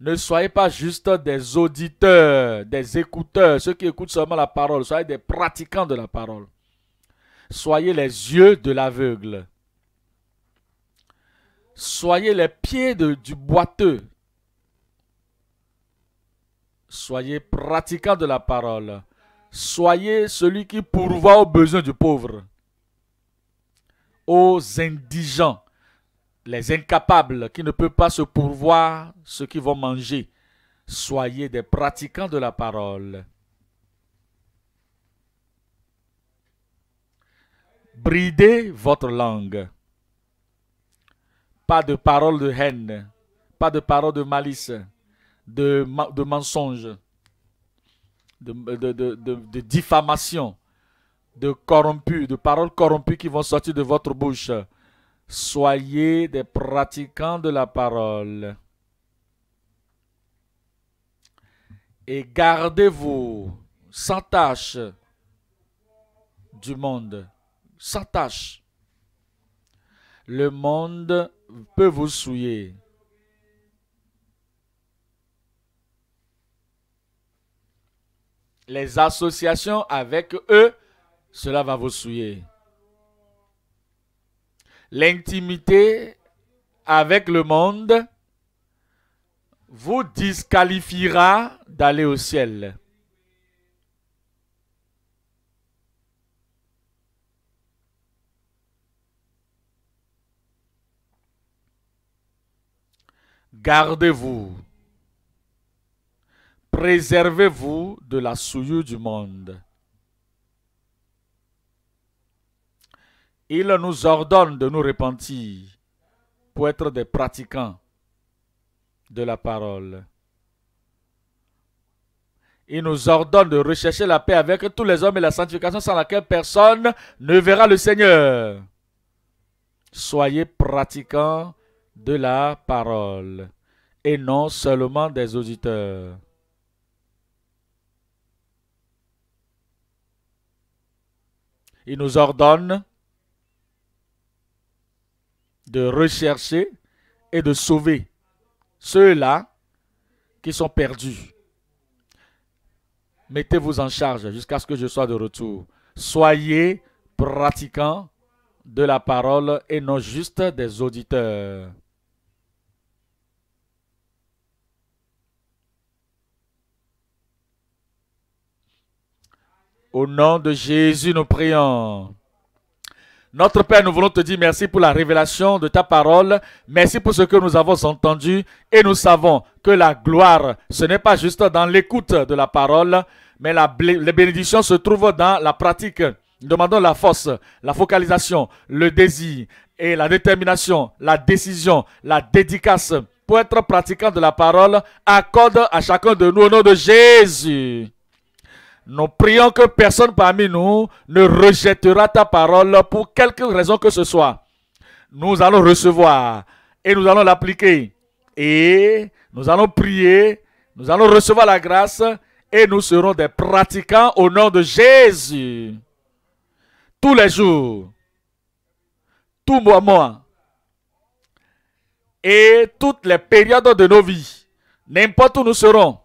Ne soyez pas juste des auditeurs, des écouteurs, ceux qui écoutent seulement la parole. Soyez des pratiquants de la parole. Soyez les yeux de l'aveugle. Soyez les pieds du boiteux. Soyez pratiquants de la parole. Soyez celui qui pourvoit aux besoins du pauvre, aux indigents, les incapables qui ne peuvent pas se pourvoir ceux qui vont manger. Soyez des pratiquants de la parole. Bridez votre langue. Pas de paroles de haine, pas de paroles de malice, de, de de, de, de diffamation, de corrompus, de paroles corrompues qui vont sortir de votre bouche. Soyez des pratiquants de la parole. Et gardez-vous sans tâche du monde, sans tâche. Le monde peut vous souiller. Les associations avec eux, cela va vous souiller. L'intimité avec le monde vous disqualifiera d'aller au ciel. Gardez-vous. Préservez-vous de la souillure du monde. Il nous ordonne de nous repentir pour être des pratiquants de la parole. Il nous ordonne de rechercher la paix avec tous les hommes et la sanctification sans laquelle personne ne verra le Seigneur. Soyez pratiquants de la parole et non seulement des auditeurs. Il nous ordonne de rechercher et de sauver ceux-là qui sont perdus. Mettez-vous en charge jusqu'à ce que je sois de retour. Soyez pratiquants de la parole et non juste des auditeurs. Au nom de Jésus, nous prions. Notre Père, nous voulons te dire merci pour la révélation de ta parole. Merci pour ce que nous avons entendu. Et nous savons que la gloire, ce n'est pas juste dans l'écoute de la parole, mais la, les bénédictions se trouvent dans la pratique. Nous demandons la force, la focalisation, le désir et la détermination, la décision, la dédicace pour être pratiquant de la parole. Accorde à chacun de nous au nom de Jésus. Nous prions que personne parmi nous ne rejettera ta parole pour quelque raison que ce soit. Nous allons recevoir et nous allons l'appliquer. Et nous allons prier, nous allons recevoir la grâce et nous serons des pratiquants au nom de Jésus. Tous les jours, tout moi. et toutes les périodes de nos vies, n'importe où nous serons,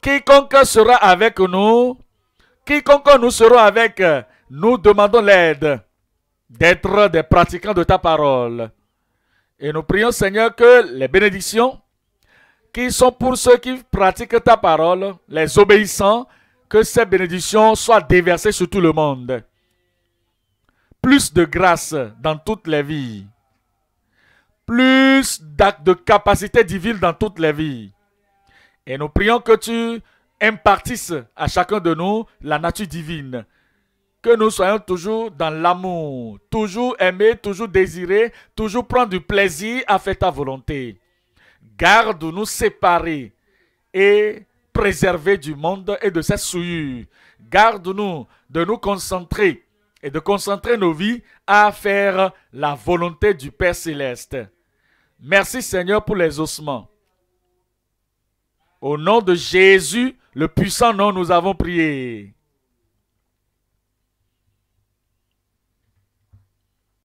Quiconque sera avec nous, quiconque nous serons avec, nous demandons l'aide d'être des pratiquants de ta parole. Et nous prions, Seigneur, que les bénédictions qui sont pour ceux qui pratiquent ta parole, les obéissants, que ces bénédictions soient déversées sur tout le monde. Plus de grâce dans toutes les vies. Plus d'actes de capacité divine dans toutes les vies. Et nous prions que tu impartisses à chacun de nous la nature divine. Que nous soyons toujours dans l'amour, toujours aimés, toujours désirés, toujours prendre du plaisir à faire ta volonté. Garde-nous séparés et préservés du monde et de ses souillures. Garde-nous de nous concentrer et de concentrer nos vies à faire la volonté du Père céleste. Merci Seigneur pour les ossements. Au nom de Jésus, le puissant nom, nous avons prié.